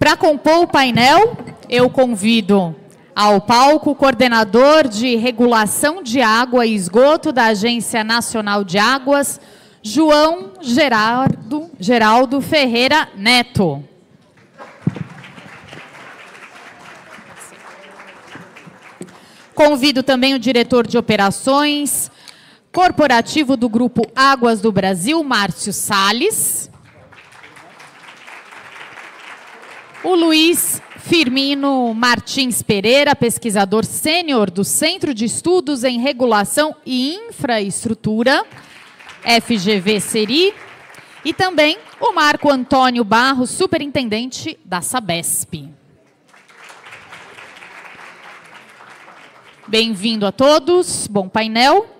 Para compor o painel, eu convido ao palco o coordenador de regulação de água e esgoto da Agência Nacional de Águas, João Gerardo, Geraldo Ferreira Neto. Convido também o diretor de operações corporativo do Grupo Águas do Brasil, Márcio Salles. o Luiz Firmino Martins Pereira, pesquisador sênior do Centro de Estudos em Regulação e Infraestrutura, FGV Seri, e também o Marco Antônio Barro, superintendente da Sabesp. Bem-vindo a todos, bom painel.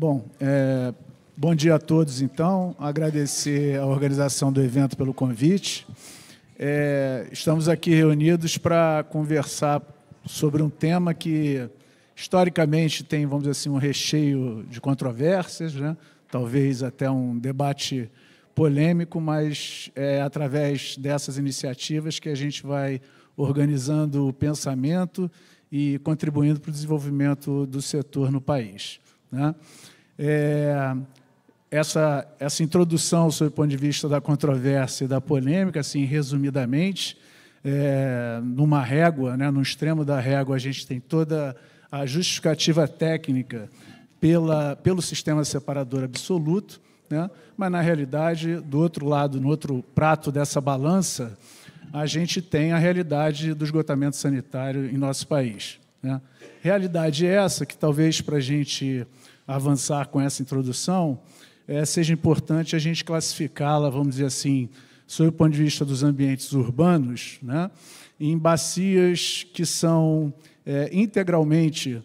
Bom, é, bom dia a todos, então. Agradecer a organização do evento pelo convite. É, estamos aqui reunidos para conversar sobre um tema que, historicamente, tem, vamos dizer assim, um recheio de controvérsias, né? talvez até um debate polêmico, mas é através dessas iniciativas que a gente vai organizando o pensamento e contribuindo para o desenvolvimento do setor no país. Né? É, essa, essa introdução sob o ponto de vista da controvérsia e da polêmica, assim, resumidamente, é, numa régua, né, no extremo da régua, a gente tem toda a justificativa técnica pela, pelo sistema separador absoluto, né, mas, na realidade, do outro lado, no outro prato dessa balança, a gente tem a realidade do esgotamento sanitário em nosso país. Né. Realidade é essa que talvez para a gente avançar com essa introdução é, seja importante a gente classificá-la, vamos dizer assim, sob o ponto de vista dos ambientes urbanos, né, em bacias que são é, integralmente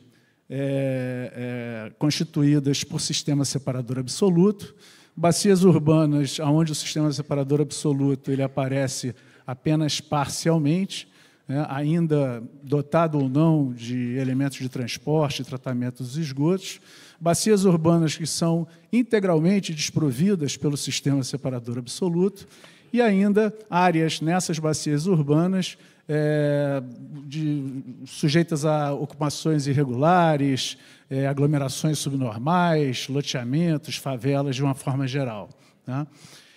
é, é constituídas por sistema separador absoluto, bacias urbanas onde o sistema separador absoluto ele aparece apenas parcialmente é, ainda dotado ou não de elementos de transporte, tratamento dos esgotos, bacias urbanas que são integralmente desprovidas pelo sistema separador absoluto e ainda áreas nessas bacias urbanas é, de, sujeitas a ocupações irregulares, é, aglomerações subnormais, loteamentos, favelas de uma forma geral. Tá?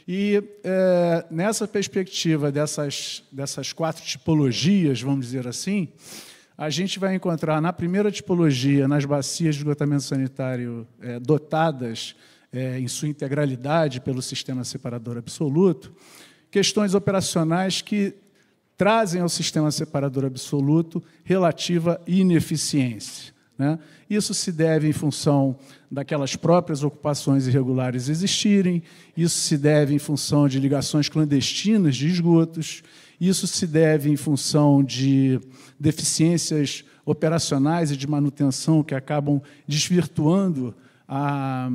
E é, nessa perspectiva dessas, dessas quatro tipologias, vamos dizer assim, a gente vai encontrar na primeira tipologia, nas bacias de esgotamento sanitário é, dotadas é, em sua integralidade pelo sistema separador absoluto, questões operacionais que trazem ao sistema separador absoluto relativa ineficiência. Né? Isso se deve em função daquelas próprias ocupações irregulares existirem, isso se deve em função de ligações clandestinas de esgotos, isso se deve em função de deficiências operacionais e de manutenção que acabam desvirtuando a,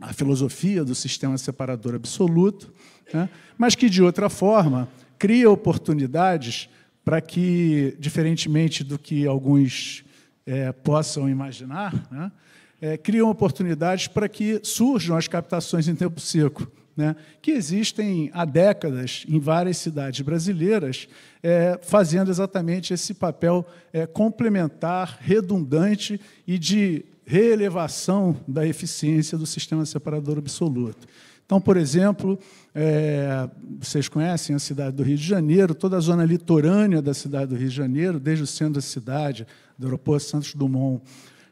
a filosofia do sistema separador absoluto, né? mas que, de outra forma, cria oportunidades para que, diferentemente do que alguns é, possam imaginar, né? é, criam oportunidades para que surjam as captações em tempo seco, né? que existem há décadas em várias cidades brasileiras, é, fazendo exatamente esse papel é, complementar, redundante e de reelevação da eficiência do sistema separador absoluto. Então, por exemplo, é, vocês conhecem a cidade do Rio de Janeiro, toda a zona litorânea da cidade do Rio de Janeiro, desde o centro da cidade, do aeroporto Santos Dumont,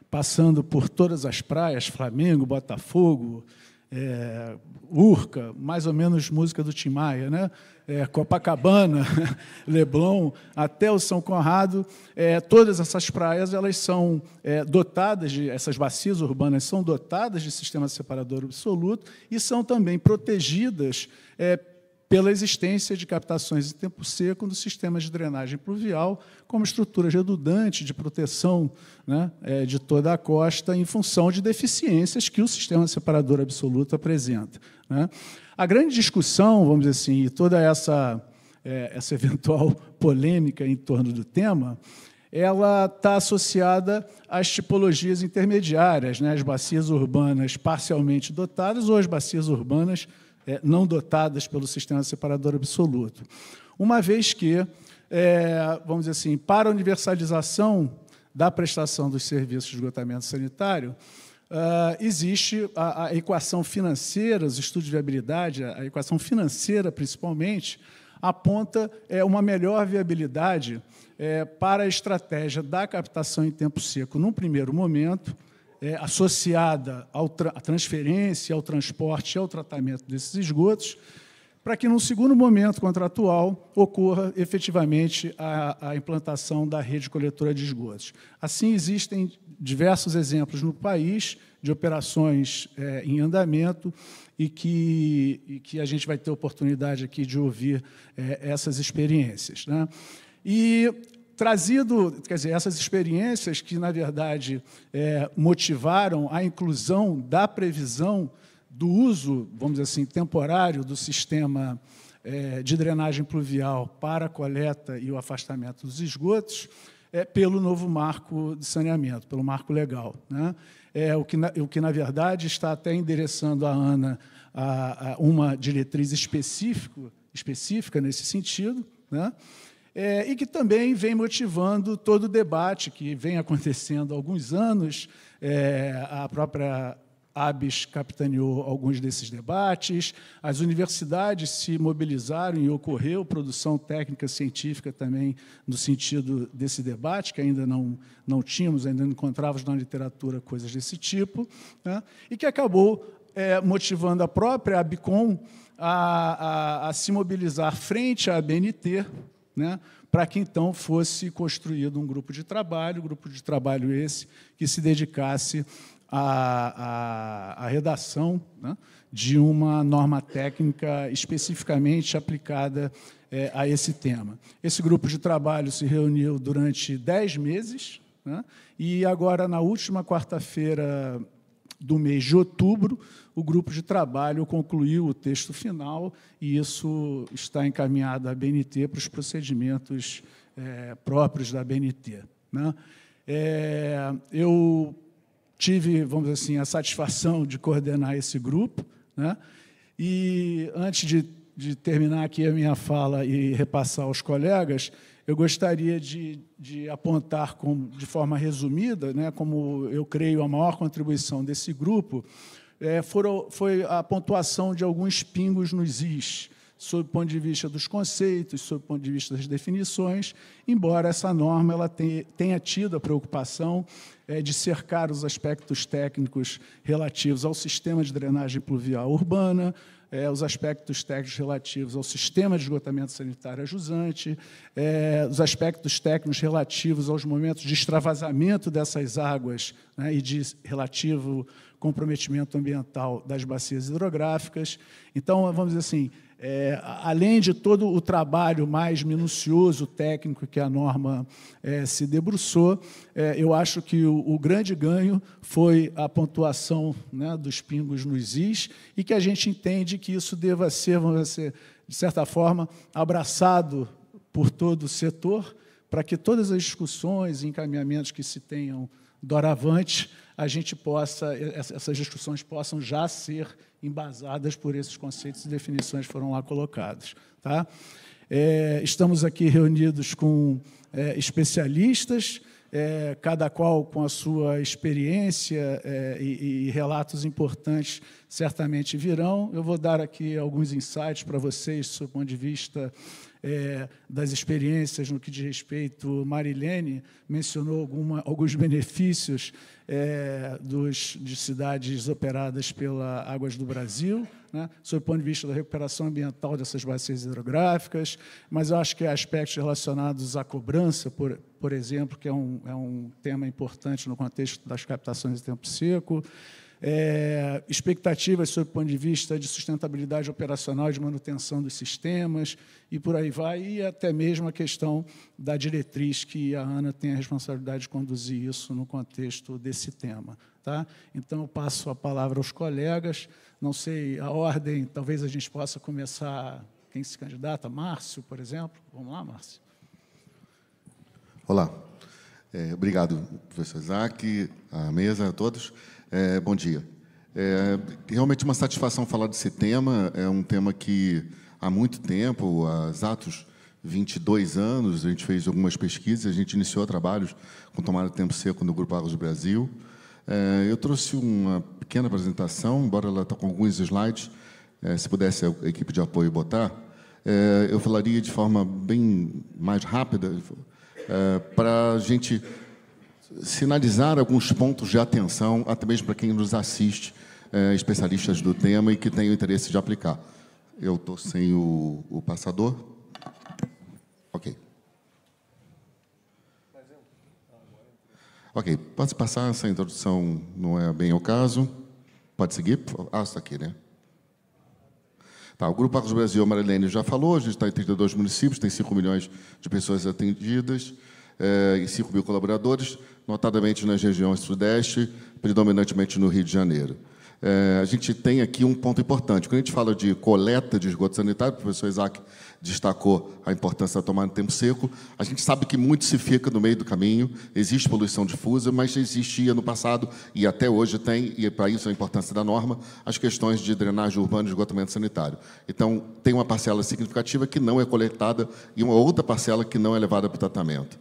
passando por todas as praias, Flamengo, Botafogo, é, Urca, mais ou menos música do Tim Maia, né? É, Copacabana, Leblon, até o São Conrado, é, todas essas praias elas são é, dotadas de essas bacias urbanas são dotadas de sistema separador absoluto e são também protegidas é, pela existência de captações em tempo seco nos sistemas de drenagem pluvial, como estruturas redundantes de proteção né, é, de toda a costa, em função de deficiências que o sistema separador absoluto apresenta. Né. A grande discussão, vamos dizer assim, e toda essa, é, essa eventual polêmica em torno do tema, ela está associada às tipologias intermediárias, né, as bacias urbanas parcialmente dotadas ou as bacias urbanas é, não dotadas pelo sistema separador absoluto. Uma vez que, é, vamos dizer assim, para a universalização da prestação dos serviços de esgotamento sanitário, Uh, existe a, a, equação financeira, os estudos de viabilidade, a, equação financeira principalmente, aponta é, uma melhor viabilidade é, para a estratégia da captação em tempo seco num primeiro momento é, associada tra à transferência, ao transporte e ao tratamento desses esgotos, para que, num segundo momento contratual, ocorra efetivamente a, a, implantação da rede coletora de esgotos. Assim, existem diversos exemplos no país de operações é, em andamento e que, e que, a gente vai ter oportunidade aqui de ouvir é, essas experiências. Né? E trazido, quer dizer, essas experiências que, na verdade, é, motivaram a inclusão da previsão do uso, vamos dizer assim, temporário do sistema é, de drenagem pluvial para a coleta e o afastamento dos esgotos, é, pelo novo marco de saneamento, pelo marco legal. Né? É, o, que na, o que, na verdade, está até endereçando a ANA a, a uma diretriz específico, específica nesse sentido, né? é, e que também vem motivando todo o debate que vem acontecendo há alguns anos. É, a própria ABS capitaneou alguns desses debates, as universidades se mobilizaram e ocorreu produção técnica científica também no sentido desse debate, que ainda não, não tínhamos, ainda não encontrávamos na literatura coisas desse tipo, né? e que acabou é, motivando a própria ABICOM a, a, a se mobilizar frente à BNT, né, para que então fosse construído um grupo de trabalho, um grupo de trabalho esse que se dedicasse à, à, à redação né, de uma norma técnica especificamente aplicada é, a esse tema. Esse grupo de trabalho se reuniu durante dez meses né, e agora, na última quarta-feira do mês de outubro, o grupo de trabalho concluiu o texto final e isso está encaminhado à BNT para os procedimentos é, próprios da BNT. Né? É, eu tive, vamos dizer assim, a satisfação de coordenar esse grupo. Né? E antes de, de terminar aqui a minha fala e repassar aos colegas, eu gostaria de, de apontar com, de forma resumida, né, como eu creio a maior contribuição desse grupo, é, foram, foi a pontuação de alguns pingos nos is, sob o ponto de vista dos conceitos, sob o ponto de vista das definições, embora essa norma ela tenha, tenha tido a preocupação é, de cercar os aspectos técnicos relativos ao sistema de drenagem pluvial urbana, é, os aspectos técnicos relativos ao sistema de esgotamento sanitário ajusante, é, os aspectos técnicos relativos aos momentos de extravasamento dessas águas né, e de relativo comprometimento ambiental das bacias hidrográficas. Então, vamos dizer assim, é, além de todo o trabalho mais minucioso, técnico que a norma é, se debruçou, é, eu acho que o, o, grande ganho foi a pontuação né, dos pingos nos is e que a gente entende que isso deva ser, vamos dizer, assim, de certa forma, abraçado por todo o setor para que todas as discussões e encaminhamentos que se tenham doravante, a gente possa, essas discussões possam já ser embasadas por esses conceitos e definições que foram lá colocados. Tá? É, estamos aqui reunidos com é, especialistas, é, cada qual com a sua experiência é, e, e relatos importantes certamente virão. Eu vou dar aqui alguns insights para vocês, do ponto de vista é, das experiências no que diz respeito, Marilene mencionou alguma, alguns benefícios é, dos, de cidades operadas pela Águas do Brasil, né, sob o ponto de vista da recuperação ambiental dessas bacias hidrográficas, mas eu acho que aspectos relacionados à cobrança, por, por exemplo, que é um, é um tema importante no contexto das captações de tempo seco, é, expectativas sob o ponto de vista de sustentabilidade operacional, de manutenção dos sistemas e por aí vai, e até mesmo a questão da diretriz que a ANA tem a responsabilidade de conduzir isso no contexto desse tema. Tá? Então, eu passo a palavra aos colegas, não sei a ordem, talvez a gente possa começar, quem se candidata? Márcio, por exemplo. Vamos lá, Márcio. Olá. É, obrigado, professor Isaac, a mesa, a todos. É, bom dia. É realmente uma satisfação falar desse tema. É um tema que há muito tempo, há exatos 22 anos, a gente fez algumas pesquisas, a gente iniciou trabalhos com tomada de tempo seco no Grupo Águas do Brasil. É, eu trouxe uma pequena apresentação, embora ela está com alguns slides, é, se pudesse a equipe de apoio botar, é, eu falaria de forma bem mais rápida é, para a gente sinalizar alguns pontos de atenção, até mesmo para quem nos assiste, é, especialistas do tema e que tem o interesse de aplicar. Eu estou sem o, o passador. Ok. Ok, pode passar, essa introdução não é bem o caso. Pode seguir? Ah, está aqui, né? Tá, o Grupo Arcos Brasil, a Marilene já falou, a gente está em 32 municípios, tem 5 milhões de pessoas atendidas eh, e 5 mil colaboradores, notadamente nas regiões Sudeste, predominantemente no Rio de Janeiro. Eh, a gente tem aqui um ponto importante. Quando a gente fala de coleta de esgoto sanitário, o professor Isaac destacou a importância da tomada no tempo seco. A gente sabe que muito se fica no meio do caminho, existe poluição difusa, mas existia no passado e até hoje tem, e para isso a importância da norma, as questões de drenagem urbana e esgotamento sanitário. Então, tem uma parcela significativa que não é coletada e uma outra parcela que não é levada para o tratamento.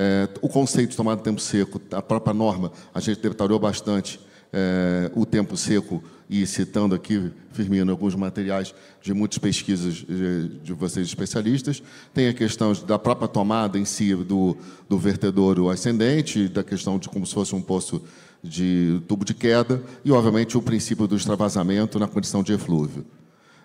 É, o conceito de tomada de tempo seco, a própria norma, a gente detalhou bastante é, o tempo seco, e citando aqui, Firmino, alguns materiais de muitas pesquisas de, de vocês especialistas. Tem a questão da própria tomada em si do, do vertedouro ascendente, da questão de como se fosse um poço de tubo de queda, e, obviamente, o princípio do extravasamento na condição de eflúvio.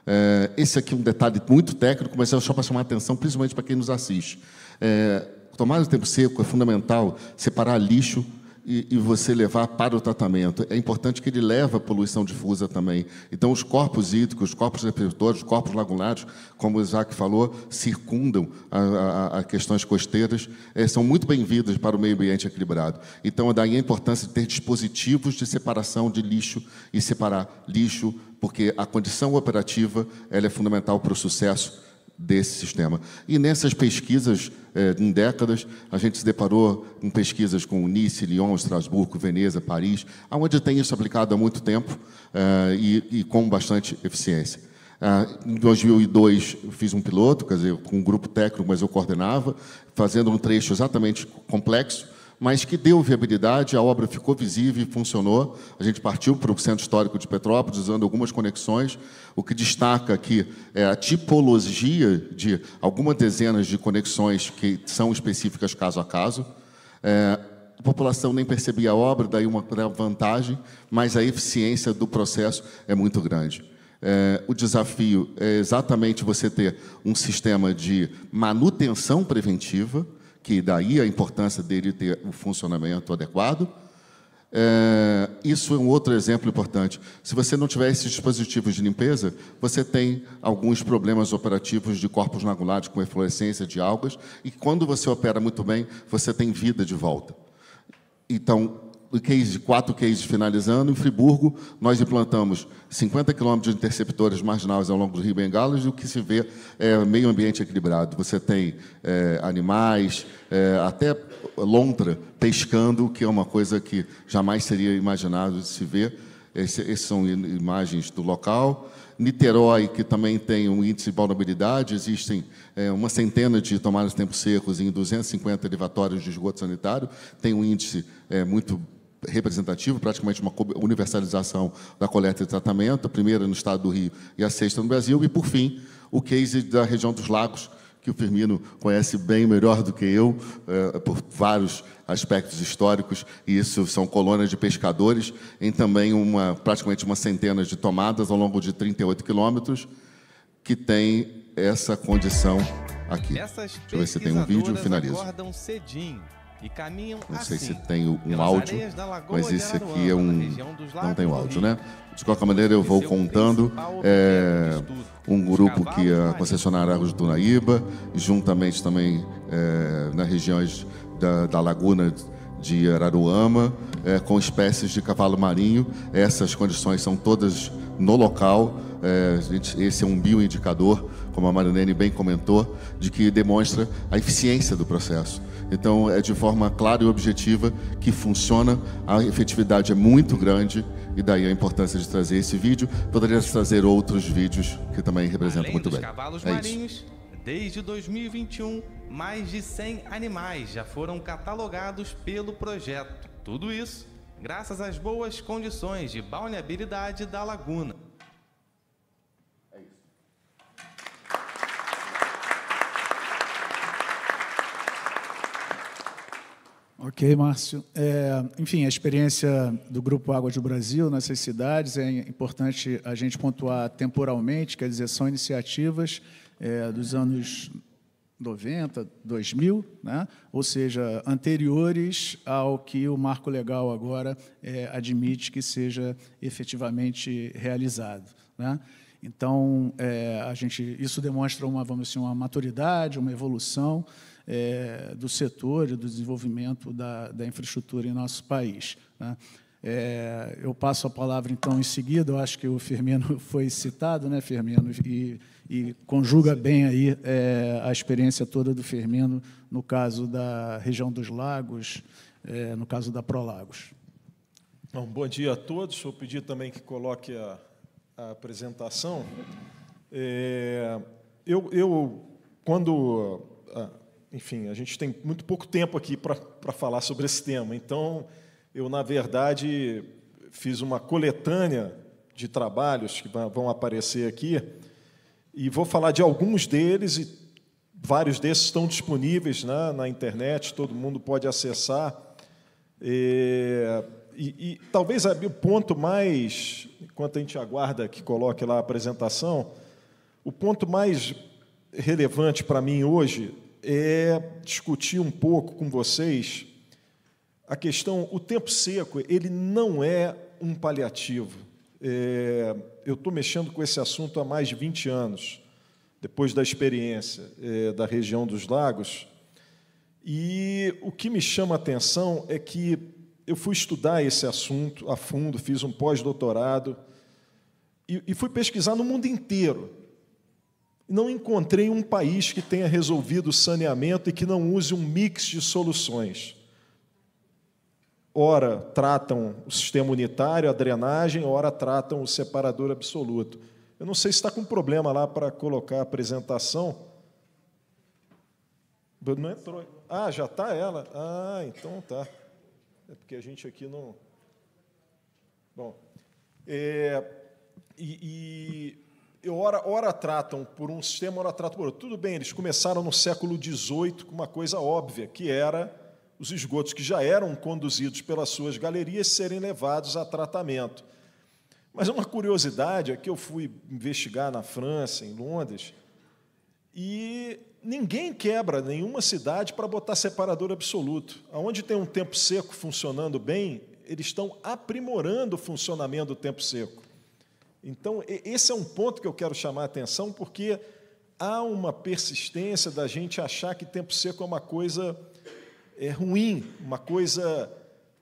É, esse aqui é um detalhe muito técnico, mas é só para chamar a atenção, principalmente para quem nos assiste. É, tomar o tempo seco é fundamental separar lixo e, e, você levar para o tratamento. É importante que ele leve a poluição difusa também. Então, os corpos hídricos, os corpos receptores, os corpos lagunares, como o Isaac falou, circundam a, a, a questões costeiras, é, são muito bem-vindos para o meio ambiente equilibrado. Então, daí a importância de ter dispositivos de separação de lixo e separar lixo, porque a condição operativa ela é fundamental para o sucesso desse sistema. E nessas pesquisas, eh, em décadas, a gente se deparou com pesquisas com Nice, Lyon, Estrasburgo, Veneza, Paris, onde tem isso aplicado há muito tempo eh, e, e, com bastante eficiência. Eh, em 2002, fiz um piloto, quer dizer, com um grupo técnico, mas eu coordenava, fazendo um trecho exatamente complexo, mas que deu viabilidade, a obra ficou visível e funcionou. A gente partiu para o Centro Histórico de Petrópolis, usando algumas conexões, o que destaca aqui é a tipologia de algumas dezenas de conexões que são específicas caso a caso. É, a população nem percebia a obra, daí uma vantagem, mas a eficiência do processo é muito grande. É, o desafio é exatamente você ter um sistema de manutenção preventiva, que daí a importância dele ter um funcionamento adequado. É, isso é um outro exemplo importante. Se você não tiver esses dispositivos de limpeza, você tem alguns problemas operativos de corpos nagulares com efluorescência de algas, e quando você opera muito bem, você tem vida de volta. Então, case, quatro cases finalizando. Em Friburgo, nós implantamos 50 quilômetros de interceptores marginais ao longo do Rio Bengalas, e o que se vê é meio ambiente equilibrado. Você tem é, animais, é, até lontra pescando, que é uma coisa que jamais seria imaginado de se ver. Essas são imagens do local. Niterói, que também tem um índice de vulnerabilidade, existem é, uma centena de tomadas de tempo secos em 250 elevatórios de esgoto sanitário, tem um índice é, muito representativo, praticamente uma universalização da coleta e tratamento, a primeira no estado do Rio e a sexta no Brasil, e, por fim, o case da região dos lagos, que o Firmino conhece bem melhor do que eu, eh, por vários aspectos históricos, e isso são colônias de pescadores, em também uma, praticamente uma centena de tomadas ao longo de 38 quilômetros, que tem essa condição aqui. Essas Deixa eu ver se tem um vídeo e finalizo. Acordam cedinho e caminham Não sei assim, se tem um áudio, mas esse aqui é um. Não tem o áudio, né? De qualquer maneira, eu vou é contando. É, um grupo que é a concessionária Arros do Naíba, juntamente também é, nas regiões da, da Laguna de Araruama, é, com espécies de cavalo marinho. Essas condições são todas no local. É, esse é um bioindicador, como a Marinene bem comentou, de que demonstra a eficiência do processo então, é de forma clara e objetiva que funciona, a efetividade é muito grande e daí a importância de trazer esse vídeo. Poderia trazer outros vídeos que também representam Além muito bem. Cavalos é marinhos, isso. desde 2021, mais de 100 animais já foram catalogados pelo projeto. Tudo isso graças às boas condições de balneabilidade da laguna. Ok, Márcio. É, enfim, a experiência do Grupo Água do Brasil nessas cidades é importante a gente pontuar temporalmente, quer dizer, são iniciativas é, dos anos 90, 2000, né? ou seja, anteriores ao que o marco legal agora é, admite que seja efetivamente realizado. Né? Então, é, a gente, isso demonstra uma, vamos dizer, assim, uma maturidade, uma evolução, é, do setor e do desenvolvimento da, da infraestrutura em nosso país. Né? É, eu passo a palavra, então, em seguida. Eu acho que o Firmino foi citado, né, Firmino? E, e conjuga bem aí é, a experiência toda do Firmino no caso da região dos lagos, é, no caso da Prolagos. Bom, bom dia a todos. Vou pedir também que coloque a, a apresentação. É, eu, eu, quando enfim, a gente tem muito pouco tempo aqui para falar sobre esse tema. Então, eu, na verdade, fiz uma coletânea de trabalhos que vão aparecer aqui e vou falar de alguns deles e vários desses estão disponíveis né, na internet, todo mundo pode acessar. E, e, e talvez o ponto mais, enquanto a gente aguarda que coloque lá a apresentação, o ponto mais relevante para mim hoje é discutir um pouco com vocês a questão, o tempo seco, ele não é um paliativo. É, eu estou mexendo com esse assunto há mais de 20 anos, depois da experiência é, da região dos lagos, e o que me chama a atenção é que eu fui estudar esse assunto a fundo, fiz um pós-doutorado, e, e fui pesquisar no mundo inteiro não encontrei um país que tenha resolvido o saneamento e que não use um mix de soluções. Ora tratam o sistema unitário, a drenagem, ora tratam o separador absoluto. Eu não sei se está com problema lá para colocar a apresentação. Não entrou. Ah, já está ela? Ah, então tá. É porque a gente aqui não. Bom. É, e, e ora, ora tratam por um sistema, ora tratam por outro. Tudo bem, eles começaram no século XVIII com uma coisa óbvia, que era os esgotos que já eram conduzidos pelas suas galerias serem levados a tratamento. Mas uma curiosidade é que eu fui investigar na França, em Londres, e ninguém quebra nenhuma cidade para botar separador absoluto. Aonde tem um tempo seco funcionando bem, eles estão aprimorando o funcionamento do tempo seco. Então, esse é um ponto que eu quero chamar a atenção, porque há uma persistência da gente achar que tempo seco é uma coisa é, ruim, uma coisa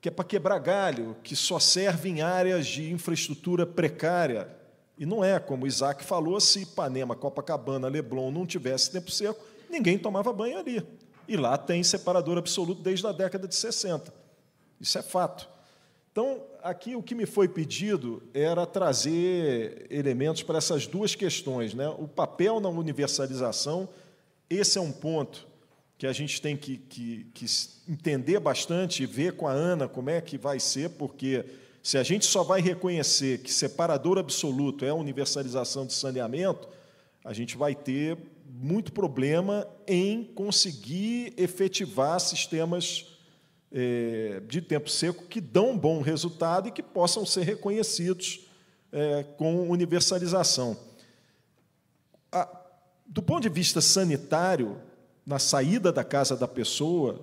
que é para quebrar galho, que só serve em áreas de infraestrutura precária. E não é, como Isaac falou, se Ipanema, Copacabana, Leblon não tivesse tempo seco, ninguém tomava banho ali. E lá tem separador absoluto desde a década de 60. Isso é fato. Então, aqui o que me foi pedido era trazer elementos para essas duas questões. Né? O papel na universalização, esse é um ponto que a gente tem que, que, que entender bastante e ver com a Ana como é que vai ser, porque se a gente só vai reconhecer que separador absoluto é a universalização de saneamento, a gente vai ter muito problema em conseguir efetivar sistemas é, de tempo seco que dão bom resultado e que possam ser reconhecidos é, com universalização. A, do ponto de vista sanitário, na saída da casa da pessoa,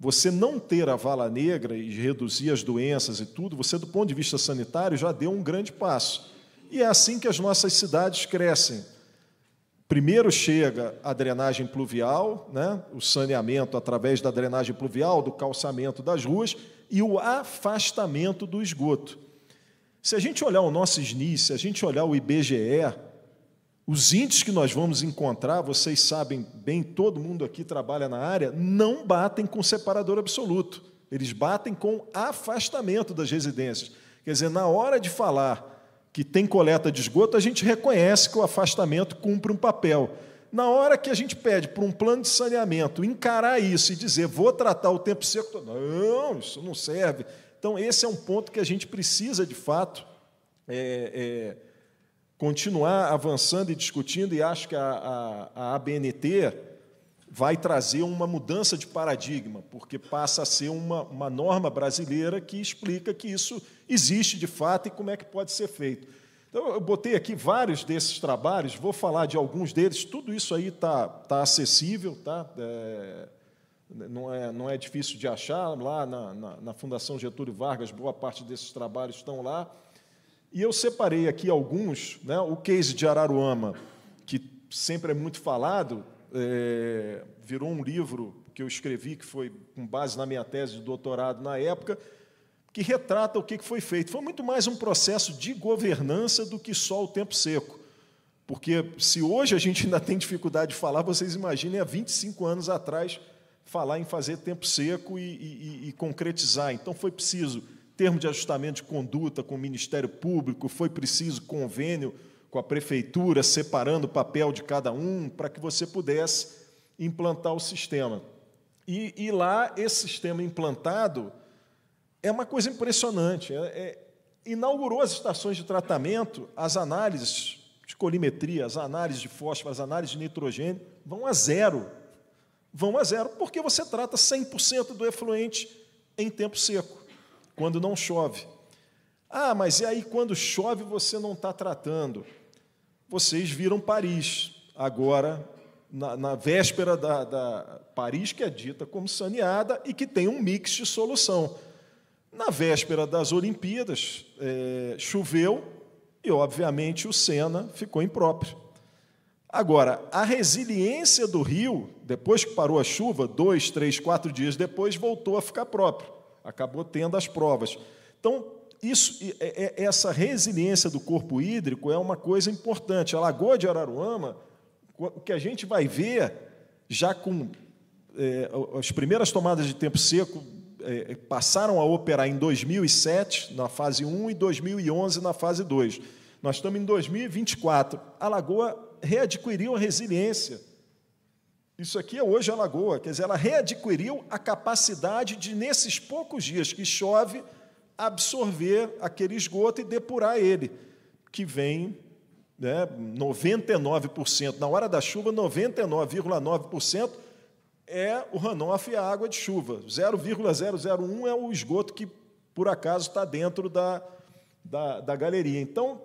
você não ter a vala negra e reduzir as doenças e tudo, você, do ponto de vista sanitário, já deu um grande passo. E é assim que as nossas cidades crescem. Primeiro chega a drenagem pluvial, né? o saneamento através da drenagem pluvial, do calçamento das ruas e o afastamento do esgoto. Se a gente olhar o nosso SNIS, se a gente olhar o IBGE, os índices que nós vamos encontrar, vocês sabem bem, todo mundo aqui trabalha na área, não batem com separador absoluto, eles batem com afastamento das residências. Quer dizer, na hora de falar que tem coleta de esgoto, a gente reconhece que o afastamento cumpre um papel. Na hora que a gente pede para um plano de saneamento encarar isso e dizer vou tratar o tempo seco, não, isso não serve. Então, esse é um ponto que a gente precisa, de fato, é, é, continuar avançando e discutindo, e acho que a, a, a ABNT vai trazer uma mudança de paradigma, porque passa a ser uma, uma norma brasileira que explica que isso existe de fato e como é que pode ser feito. Então, eu botei aqui vários desses trabalhos, vou falar de alguns deles, tudo isso aí está tá acessível, tá? É, não, é, não é difícil de achar, lá na, na, na Fundação Getúlio Vargas, boa parte desses trabalhos estão lá. E eu separei aqui alguns, né? o case de Araruama, que sempre é muito falado, é, virou um livro que eu escrevi, que foi com base na minha tese de doutorado na época, que retrata o que foi feito. Foi muito mais um processo de governança do que só o tempo seco. Porque se hoje a gente ainda tem dificuldade de falar, vocês imaginem há 25 anos atrás falar em fazer tempo seco e, e, e concretizar. Então foi preciso termo de ajustamento de conduta com o Ministério Público, foi preciso convênio com a prefeitura, separando o papel de cada um, para que você pudesse implantar o sistema. E, e, lá, esse sistema implantado é uma coisa impressionante. É, é, inaugurou as estações de tratamento, as análises de colimetria, as análises de fósforo, as análises de nitrogênio vão a zero. Vão a zero, porque você trata 100% do efluente em tempo seco, quando não chove. Ah, mas e aí quando chove você não está tratando? Vocês viram Paris, agora, na, na véspera da, da Paris, que é dita como saneada e que tem um mix de solução. Na véspera das Olimpíadas, é, choveu e, obviamente, o Sena ficou impróprio. Agora, a resiliência do rio, depois que parou a chuva, dois, três, quatro dias depois, voltou a ficar próprio. Acabou tendo as provas. Então, isso, é, é, essa resiliência do corpo hídrico é uma coisa importante. A Lagoa de Araruama, o que a gente vai ver, já com é, as primeiras tomadas de tempo seco, é, passaram a operar em 2007, na fase 1, e 2011, na fase 2. Nós estamos em 2024. A Lagoa readquiriu a resiliência. Isso aqui é hoje a Lagoa, quer dizer, ela readquiriu a capacidade de, nesses poucos dias que chove, absorver aquele esgoto e depurar ele, que vem né, 99%. Na hora da chuva, 99,9% é o runoff e a água de chuva. 0,001 é o esgoto que, por acaso, está dentro da, da, da galeria. Então,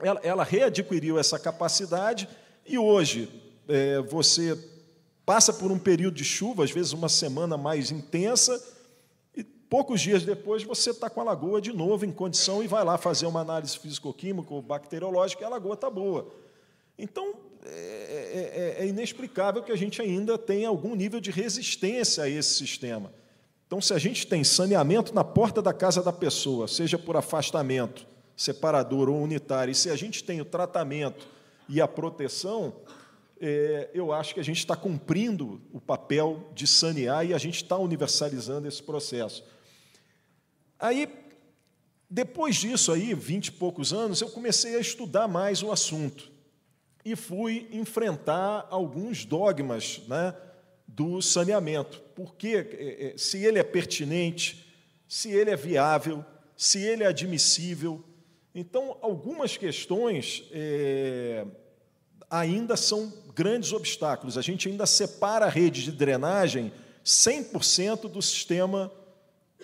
ela, ela, readquiriu essa capacidade e hoje é, você passa por um período de chuva, às vezes uma semana mais intensa, Poucos dias depois, você está com a lagoa de novo em condição e vai lá fazer uma análise físico-química ou bacteriológica e a lagoa está boa. Então, é, é, é, é, inexplicável que a gente ainda tenha algum nível de resistência a esse sistema. Então, se a gente tem saneamento na porta da casa da pessoa, seja por afastamento, separador ou unitário, e se a gente tem o tratamento e a proteção, é, eu acho que a gente está cumprindo o papel de sanear e a gente está universalizando esse processo. Aí, depois disso aí, vinte e poucos anos, eu comecei a estudar mais o assunto e fui enfrentar alguns dogmas né, do saneamento. Porque é, é, se ele é pertinente, se ele é viável, se ele é admissível. Então, algumas questões é, ainda são grandes obstáculos. A gente ainda separa a rede de drenagem 100% do sistema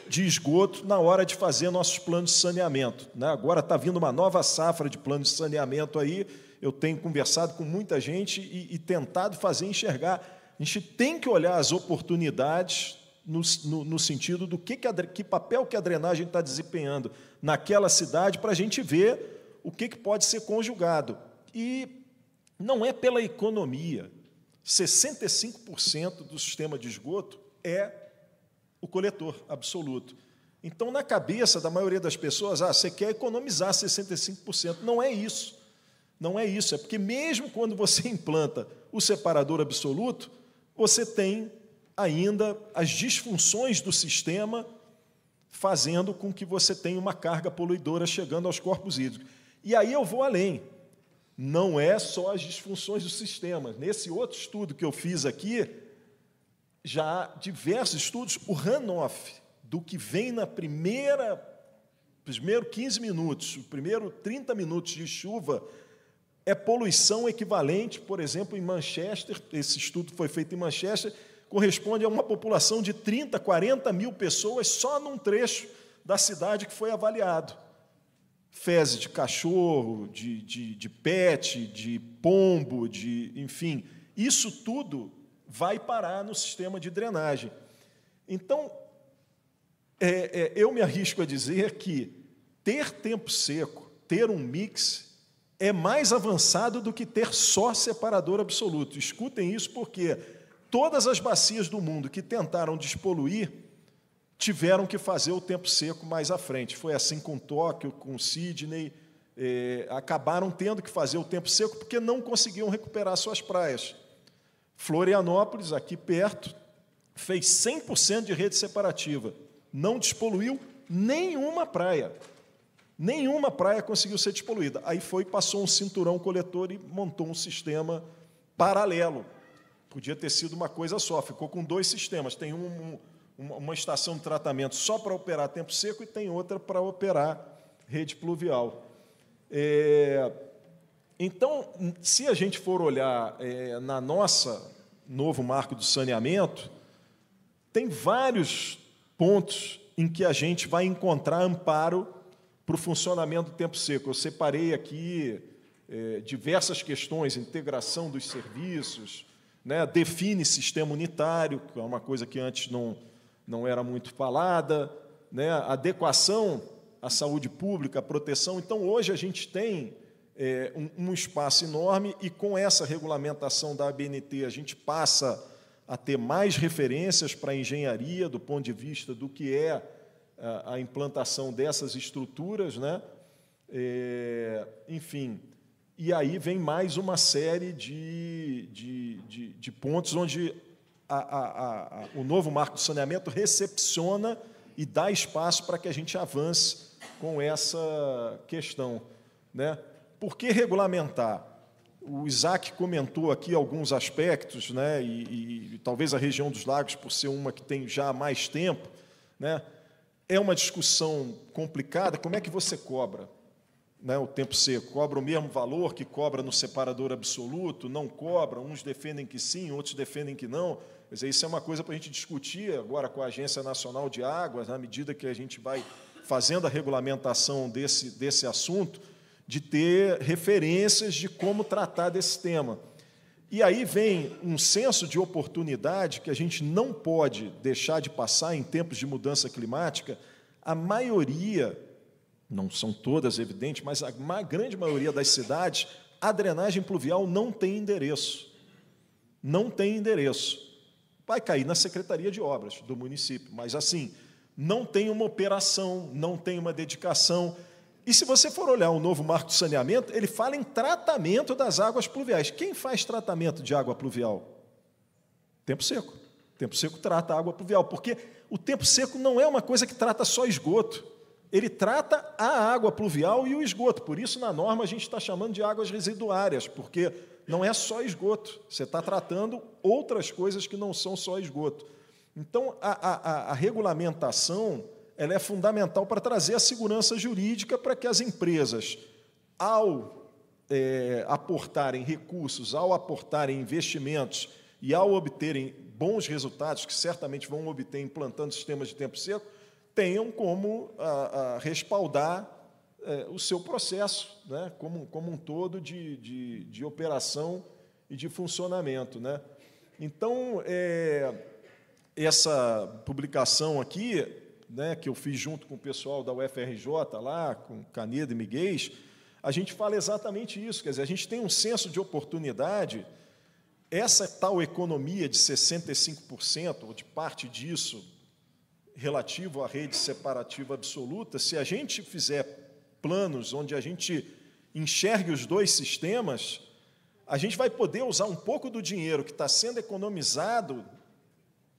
de esgoto na hora de fazer nossos planos de saneamento. Né? Agora está vindo uma nova safra de planos de saneamento aí. Eu tenho conversado com muita gente e, e tentado fazer enxergar. A gente tem que olhar as oportunidades no, no, no sentido do que, que, a, que papel que a drenagem está desempenhando naquela cidade para a gente ver o que, que pode ser conjugado. E não é pela economia. 65% do sistema de esgoto é o coletor absoluto. Então, na cabeça da maioria das pessoas, ah, você quer economizar 65%. Não é isso. Não é isso. É porque, mesmo quando você implanta o separador absoluto, você tem ainda as disfunções do sistema fazendo com que você tenha uma carga poluidora chegando aos corpos hídricos. E aí eu vou além. Não é só as disfunções do sistema. Nesse outro estudo que eu fiz aqui, já há diversos estudos, o runoff do que vem na primeira primeiro 15 minutos, o primeiro 30 minutos de chuva é poluição equivalente, por exemplo, em Manchester, esse estudo foi feito em Manchester, corresponde a uma população de 30, 40 mil pessoas só num trecho da cidade que foi avaliado. Fezes de cachorro, de, de, de pet, de pombo, de enfim, isso tudo vai parar no sistema de drenagem. Então, é, é, eu me arrisco a dizer que ter tempo seco, ter um mix, é mais avançado do que ter só separador absoluto. Escutem isso porque todas as bacias do mundo que tentaram despoluir tiveram que fazer o tempo seco mais à frente. Foi assim com Tóquio, com Sydney. É, acabaram tendo que fazer o tempo seco porque não conseguiam recuperar suas praias. Florianópolis, aqui perto, fez 100% de rede separativa, não despoluiu nenhuma praia. Nenhuma praia conseguiu ser despoluída. Aí foi, passou um cinturão coletor e montou um sistema paralelo. Podia ter sido uma coisa só, ficou com dois sistemas. Tem um, um, uma estação de tratamento só para operar tempo seco e tem outra para operar rede pluvial. É, então, se a gente for olhar é, na nossa novo marco do saneamento, tem vários pontos em que a gente vai encontrar amparo para o funcionamento do tempo seco. Eu separei aqui é, diversas questões, integração dos serviços, né, define sistema unitário, que é uma coisa que antes não, não era muito falada, né, adequação à saúde pública, à proteção. Então, hoje a gente tem é, um, um espaço enorme e com essa regulamentação da ABNT a gente passa a ter mais referências para a engenharia do ponto de vista do que é a, a implantação dessas estruturas, né? É, enfim, e aí vem mais uma série de, de, de, de pontos onde a, a, a, o novo marco do saneamento recepciona e dá espaço para que a gente avance com essa questão. Né? Por que regulamentar? O Isaac comentou aqui alguns aspectos, né, e, e, talvez a região dos lagos, por ser uma que tem já mais tempo, né, é uma discussão complicada. Como é que você cobra né, o tempo seco? Cobra o mesmo valor que cobra no separador absoluto? Não cobra? Uns defendem que sim, outros defendem que não. Mas isso é uma coisa para a gente discutir agora com a Agência Nacional de Águas, na medida que a gente vai fazendo a regulamentação desse, desse assunto de ter referências de como tratar desse tema. E aí vem um senso de oportunidade que a gente não pode deixar de passar em tempos de mudança climática. A maioria, não são todas, é evidente, mas a grande maioria das cidades, a drenagem pluvial não tem endereço. Não tem endereço. Vai cair na Secretaria de Obras do município, mas assim, não tem uma operação, não tem uma dedicação. E se você for olhar o novo marco de saneamento, ele fala em tratamento das águas pluviais. Quem faz tratamento de água pluvial? Tempo seco. Tempo seco trata a água pluvial, porque o tempo seco não é uma coisa que trata só esgoto. Ele trata a água pluvial e o esgoto. Por isso, na norma, a gente está chamando de águas residuárias, porque não é só esgoto. Você está tratando outras coisas que não são só esgoto. Então, a, a, a regulamentação ela é fundamental para trazer a segurança jurídica para que as empresas, ao é, aportarem recursos, ao aportarem investimentos e ao obterem bons resultados, que certamente vão obter implantando sistemas de tempo seco, tenham como a, a respaldar é, o seu processo, né, como, como um todo de, de, de operação e de funcionamento. Né? Então, é, essa publicação aqui né, que eu fiz junto com o pessoal da UFRJ lá, com Caneda e Miguel, a gente fala exatamente isso, quer dizer, a gente tem um senso de oportunidade, essa tal economia de 65%, ou de parte disso, relativo à rede separativa absoluta, se a gente fizer planos onde a gente enxergue os dois sistemas, a gente vai poder usar um pouco do dinheiro que está sendo economizado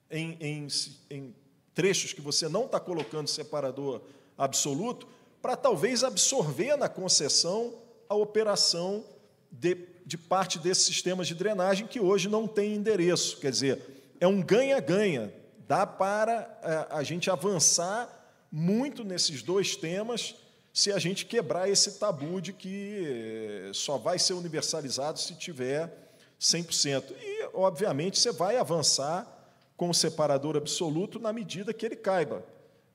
em, em, em trechos que você não está colocando separador absoluto, para talvez absorver na concessão a operação de, de parte desses sistemas de drenagem que hoje não tem endereço. Quer dizer, é um ganha-ganha, dá para a, é, a gente avançar muito nesses dois temas se a gente quebrar esse tabu de que é, só vai ser universalizado se tiver 100%. E, obviamente, você vai avançar com o separador absoluto na medida que ele caiba.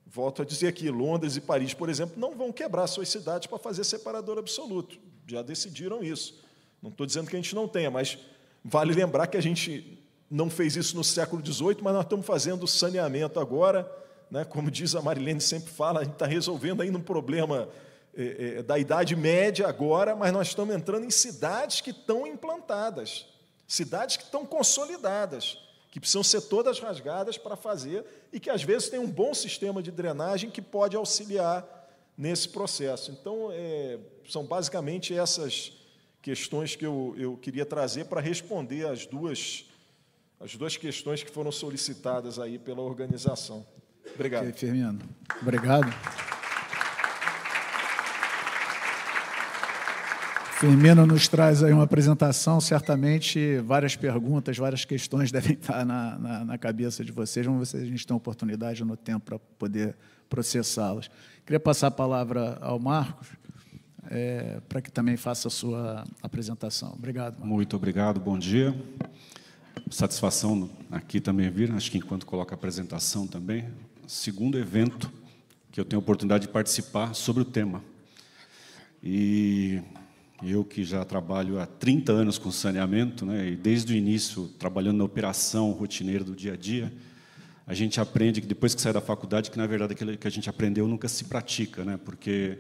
Volto a dizer aqui, Londres e Paris, por exemplo, não vão quebrar suas cidades para fazer separador absoluto. Já decidiram isso. Não estou dizendo que a gente não tenha, mas vale lembrar que a gente não fez isso no século XVIII, mas nós estamos fazendo saneamento agora. Né? Como diz a Marilene sempre fala, a gente está resolvendo ainda um problema é, é, da Idade Média agora, mas nós estamos entrando em cidades que estão implantadas, cidades que estão consolidadas que precisam ser todas rasgadas para fazer e que às vezes tem um bom sistema de drenagem que pode auxiliar nesse processo. Então, é, são basicamente essas questões que eu, eu queria trazer para responder às duas, as duas questões que foram solicitadas aí pela organização. Obrigado. Okay, Firmino. Obrigado. Firmino nos traz aí uma apresentação, certamente várias perguntas, várias questões devem estar na, na, na cabeça de vocês, vamos ver se a gente tem oportunidade no tempo para poder processá-las. Queria passar a palavra ao Marcos, é, para que também faça a sua apresentação. Obrigado. Marcos. Muito obrigado, bom dia. Satisfação aqui também vir, acho que enquanto coloca a apresentação também, segundo evento que eu tenho a oportunidade de participar sobre o tema. E eu que já trabalho há 30 anos com saneamento, né, e desde o início trabalhando na operação rotineira do dia a dia, a gente aprende que depois que sai da faculdade, que na verdade aquilo que a gente aprendeu nunca se pratica, né, porque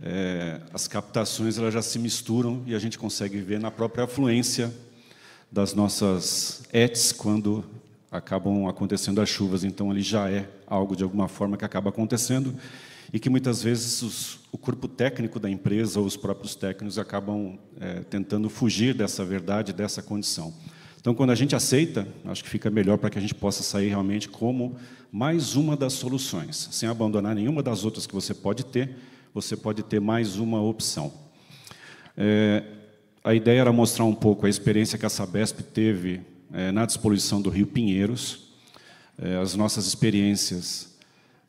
é, as captações elas já se misturam e a gente consegue ver na própria afluência das nossas ETs quando acabam acontecendo as chuvas. Então, ali já é algo de alguma forma que acaba acontecendo e que muitas vezes os, o corpo técnico da empresa ou os próprios técnicos acabam é, tentando fugir dessa verdade, dessa condição. Então, quando a gente aceita, acho que fica melhor para que a gente possa sair realmente como mais uma das soluções, sem abandonar nenhuma das outras que você pode ter, você pode ter mais uma opção. É, a ideia era mostrar um pouco a experiência que a Sabesp teve é, na disposição do Rio Pinheiros, é, as nossas experiências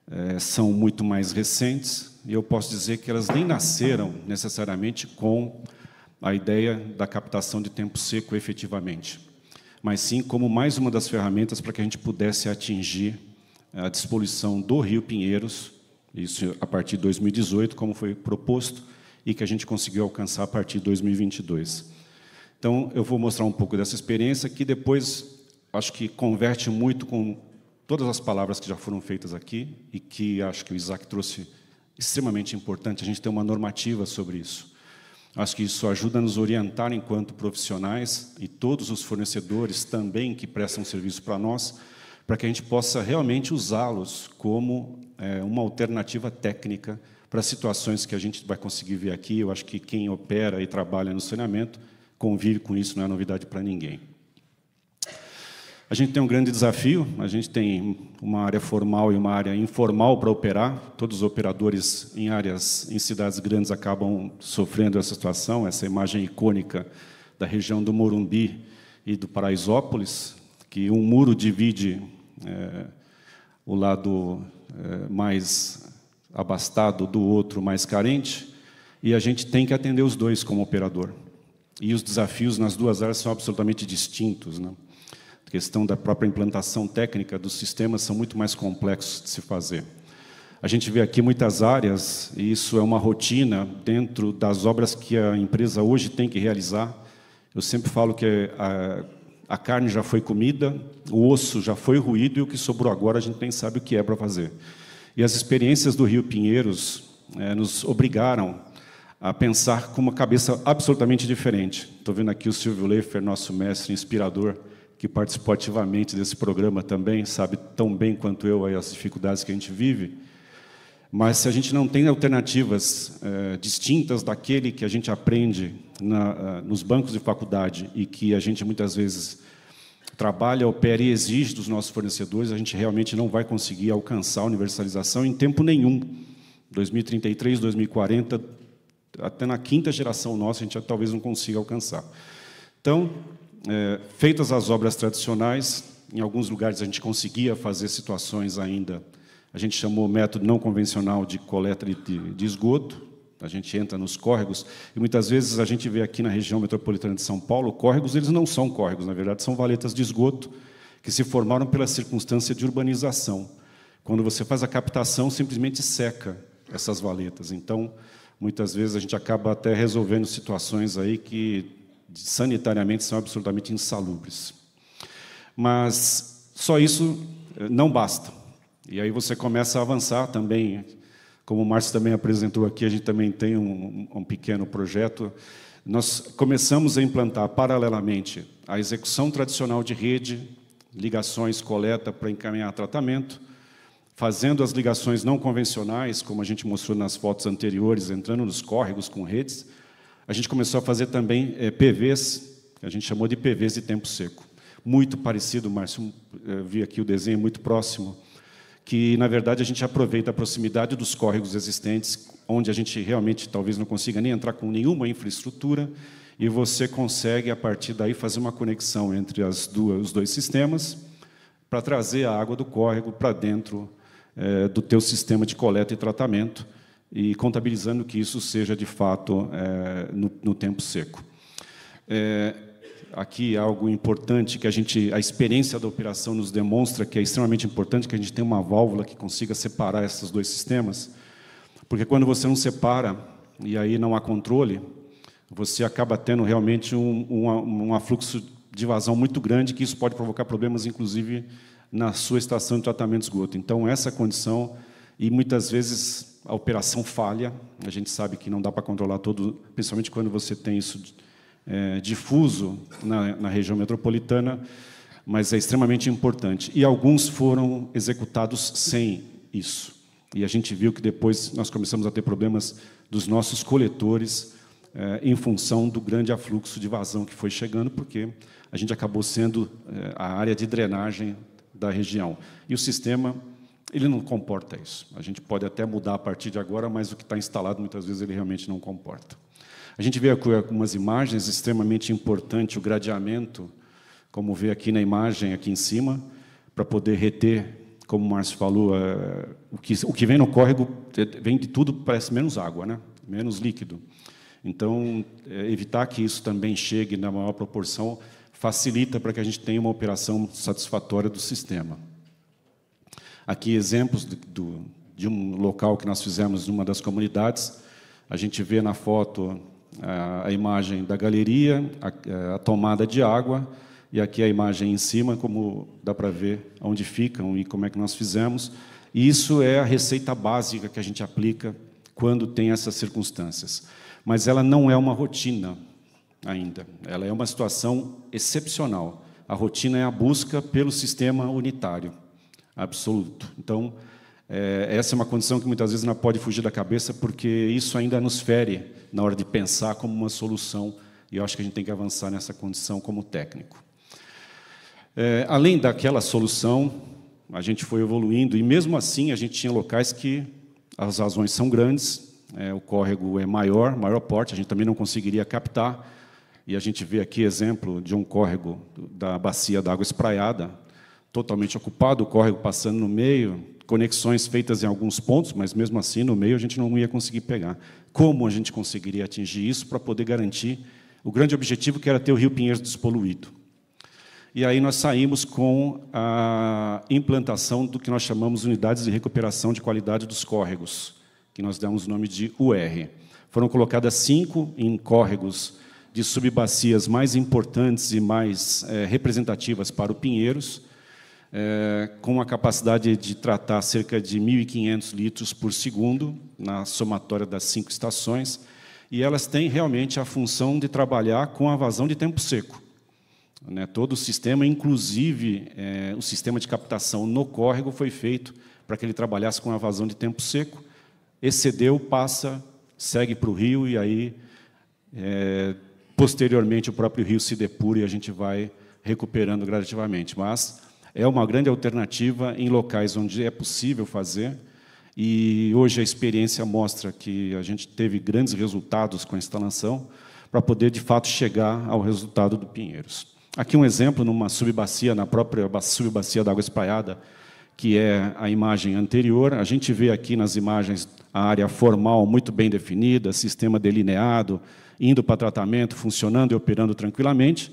é, são muito mais recentes, e eu posso dizer que elas nem nasceram necessariamente com a ideia da captação de tempo seco efetivamente, mas sim como mais uma das ferramentas para que a gente pudesse atingir a disposição do Rio Pinheiros, isso a partir de 2018, como foi proposto, e que a gente conseguiu alcançar a partir de 2022. Então, eu vou mostrar um pouco dessa experiência, que depois acho que converte muito com todas as palavras que já foram feitas aqui e que acho que o Isaac trouxe extremamente importante. A gente tem uma normativa sobre isso. Acho que isso ajuda a nos orientar enquanto profissionais e todos os fornecedores também que prestam serviço para nós, para que a gente possa realmente usá-los como é, uma alternativa técnica para situações que a gente vai conseguir ver aqui. Eu acho que quem opera e trabalha no saneamento convive com isso, não é novidade para ninguém. A gente tem um grande desafio, a gente tem uma área formal e uma área informal para operar. Todos os operadores em áreas, em cidades grandes, acabam sofrendo essa situação, essa imagem icônica da região do Morumbi e do Paraisópolis, que um muro divide é, o lado é, mais abastado do outro mais carente, e a gente tem que atender os dois como operador. E os desafios nas duas áreas são absolutamente distintos, não? Né? questão da própria implantação técnica dos sistemas são muito mais complexos de se fazer. A gente vê aqui muitas áreas, e isso é uma rotina dentro das obras que a empresa hoje tem que realizar. Eu sempre falo que a, ah, a carne já foi comida, o osso já foi ruído, e o que sobrou agora a gente nem sabe o que é para fazer. E as experiências do Rio Pinheiros é, nos obrigaram a pensar com uma cabeça absolutamente diferente. Estou vendo aqui o Silvio Leifer, nosso mestre inspirador, que participou ativamente desse programa também, sabe tão bem quanto eu as dificuldades que a gente vive. Mas se a gente não tem alternativas é, distintas daquele que a gente aprende na, eh, nos bancos de faculdade e que a gente muitas vezes trabalha, opera e exige dos nossos fornecedores, a gente realmente não vai conseguir alcançar a universalização em tempo nenhum. 2033, 2040, até na quinta geração nossa, a gente talvez não consiga alcançar. Então, é, feitas as obras tradicionais, em alguns lugares a gente conseguia fazer situações ainda. A gente chamou o método não convencional de coleta de, de, de esgoto. A gente entra nos córregos e muitas vezes a gente vê aqui na região metropolitana de São Paulo córregos, eles não são córregos, na verdade são valetas de esgoto que se formaram pela circunstância de urbanização. Quando você faz a captação, simplesmente seca essas valetas. Então, muitas vezes a gente acaba até resolvendo situações aí que sanitariamente são absolutamente insalubres. Mas só isso eh, não basta. E aí você começa a avançar também, como o Márcio também apresentou aqui, a gente também tem um, um pequeno projeto. Nós começamos a implantar paralelamente a execução tradicional de rede, ligações, coleta para encaminhar tratamento, fazendo as ligações não convencionais, como a gente mostrou nas fotos anteriores, entrando nos córregos com redes, a gente começou a fazer também é, eh, PVs, que a gente chamou de PVs de tempo seco. Muito parecido, Márcio, eh, vi aqui o desenho muito próximo, que, na verdade, a gente aproveita a proximidade dos córregos existentes, onde a gente realmente talvez não consiga nem entrar com nenhuma infraestrutura, e você consegue, a partir daí, fazer uma conexão entre as duas, os dois sistemas para trazer a água do córrego para dentro é, do teu sistema de coleta e tratamento, e contabilizando que isso seja de fato é, no, no, tempo seco. É, aqui é algo importante que a gente, a experiência da operação nos demonstra que é extremamente importante que a gente tenha uma válvula que consiga separar esses dois sistemas, porque quando você não separa e aí não há controle, você acaba tendo realmente um, um, um afluxo de vazão muito grande que isso pode provocar problemas, inclusive na sua estação de tratamento de esgoto. Então essa condição e muitas vezes a operação falha, a gente sabe que não dá para controlar todo, principalmente quando você tem isso é, difuso na, na região metropolitana, mas é extremamente importante. E alguns foram executados sem isso. E a gente viu que depois nós começamos a ter problemas dos nossos coletores é, em função do grande afluxo de vazão que foi chegando, porque a gente acabou sendo é, a área de drenagem da região. E o sistema ele não comporta isso. A gente pode até mudar a partir de agora, mas o que está instalado muitas vezes ele realmente não comporta. A gente vê aqui algumas imagens extremamente importante o gradeamento, como vê aqui na imagem aqui em cima, para poder reter, como o Márcio falou, é, o, que, o que vem no córrego vem de tudo, parece menos água, né? menos líquido. Então, é, evitar que isso também chegue na maior proporção facilita para que a gente tenha uma operação satisfatória do sistema aqui exemplos do, do, de um local que nós fizemos numa das comunidades. A gente vê na foto a, a imagem da galeria, a, é, a, tomada de água, e aqui a imagem em cima, como dá para ver onde ficam e como é que nós fizemos. E isso é a receita básica que a gente aplica quando tem essas circunstâncias. Mas ela não é uma rotina ainda, ela é uma situação excepcional. A rotina é a busca pelo sistema unitário absoluto. Então, é, essa é uma condição que muitas vezes não pode fugir da cabeça, porque isso ainda nos fere na hora de pensar como uma solução, e eu acho que a gente tem que avançar nessa condição como técnico. É, além daquela solução, a gente foi evoluindo, e mesmo assim a gente tinha locais que as razões são grandes, é, o córrego é maior, maior porte, a gente também não conseguiria captar, e a gente vê aqui exemplo de um córrego da bacia d'água espraiada, totalmente ocupado, o córrego passando no meio, conexões feitas em alguns pontos, mas mesmo assim no meio a gente não ia conseguir pegar. Como a gente conseguiria atingir isso para poder garantir o grande objetivo que era ter o Rio Pinheiros despoluído? E aí nós saímos com a implantação do que nós chamamos de unidades de recuperação de qualidade dos córregos, que nós damos o nome de UR. Foram colocadas cinco em córregos de subbacias mais importantes e mais é, representativas para o Pinheiros, é, com a capacidade de tratar cerca de 1.500 litros por segundo, na somatória das cinco estações, e elas têm realmente a função de trabalhar com a vazão de tempo seco. Né, todo o sistema, inclusive é, o sistema de captação no córrego, foi feito para que ele trabalhasse com a vazão de tempo seco, excedeu, passa, segue para o rio e aí, é, posteriormente, o próprio rio se depura e a gente vai recuperando gradativamente. Mas é uma grande alternativa em locais onde é possível fazer. E hoje a experiência mostra que a gente teve grandes resultados com a instalação para poder, de fato, chegar ao resultado do Pinheiros. Aqui um exemplo numa subbacia, na própria subbacia da água espalhada, que é a imagem anterior. A gente vê aqui nas imagens a área formal muito bem definida, sistema delineado, indo para tratamento, funcionando e operando tranquilamente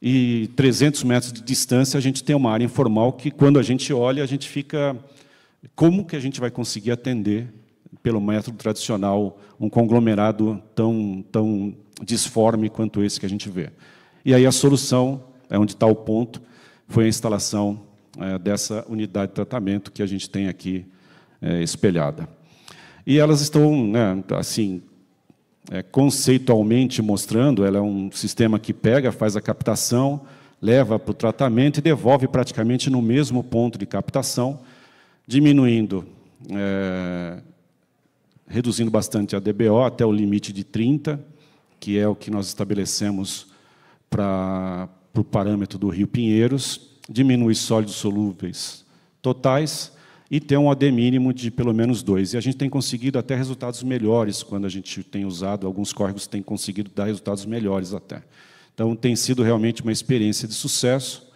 e 300 metros de distância a gente tem uma área informal que, quando a gente olha, a gente fica... Como que a gente vai conseguir atender, pelo método tradicional, um conglomerado tão, tão disforme quanto esse que a gente vê? E aí a solução, é onde está o ponto, foi a instalação é, dessa unidade de tratamento que a gente tem aqui é, espelhada. E elas estão, né, assim, é, conceitualmente mostrando, ela é um sistema que pega, faz a captação, leva para o tratamento e devolve praticamente no mesmo ponto de captação, diminuindo, é, reduzindo bastante a DBO até o limite de 30, que é o que nós estabelecemos para o parâmetro do Rio Pinheiros, diminui sólidos solúveis totais, e ter um OD mínimo de pelo menos dois. E a gente tem conseguido até resultados melhores quando a gente tem usado, alguns córregos têm conseguido dar resultados melhores até. Então, tem sido realmente uma experiência de sucesso,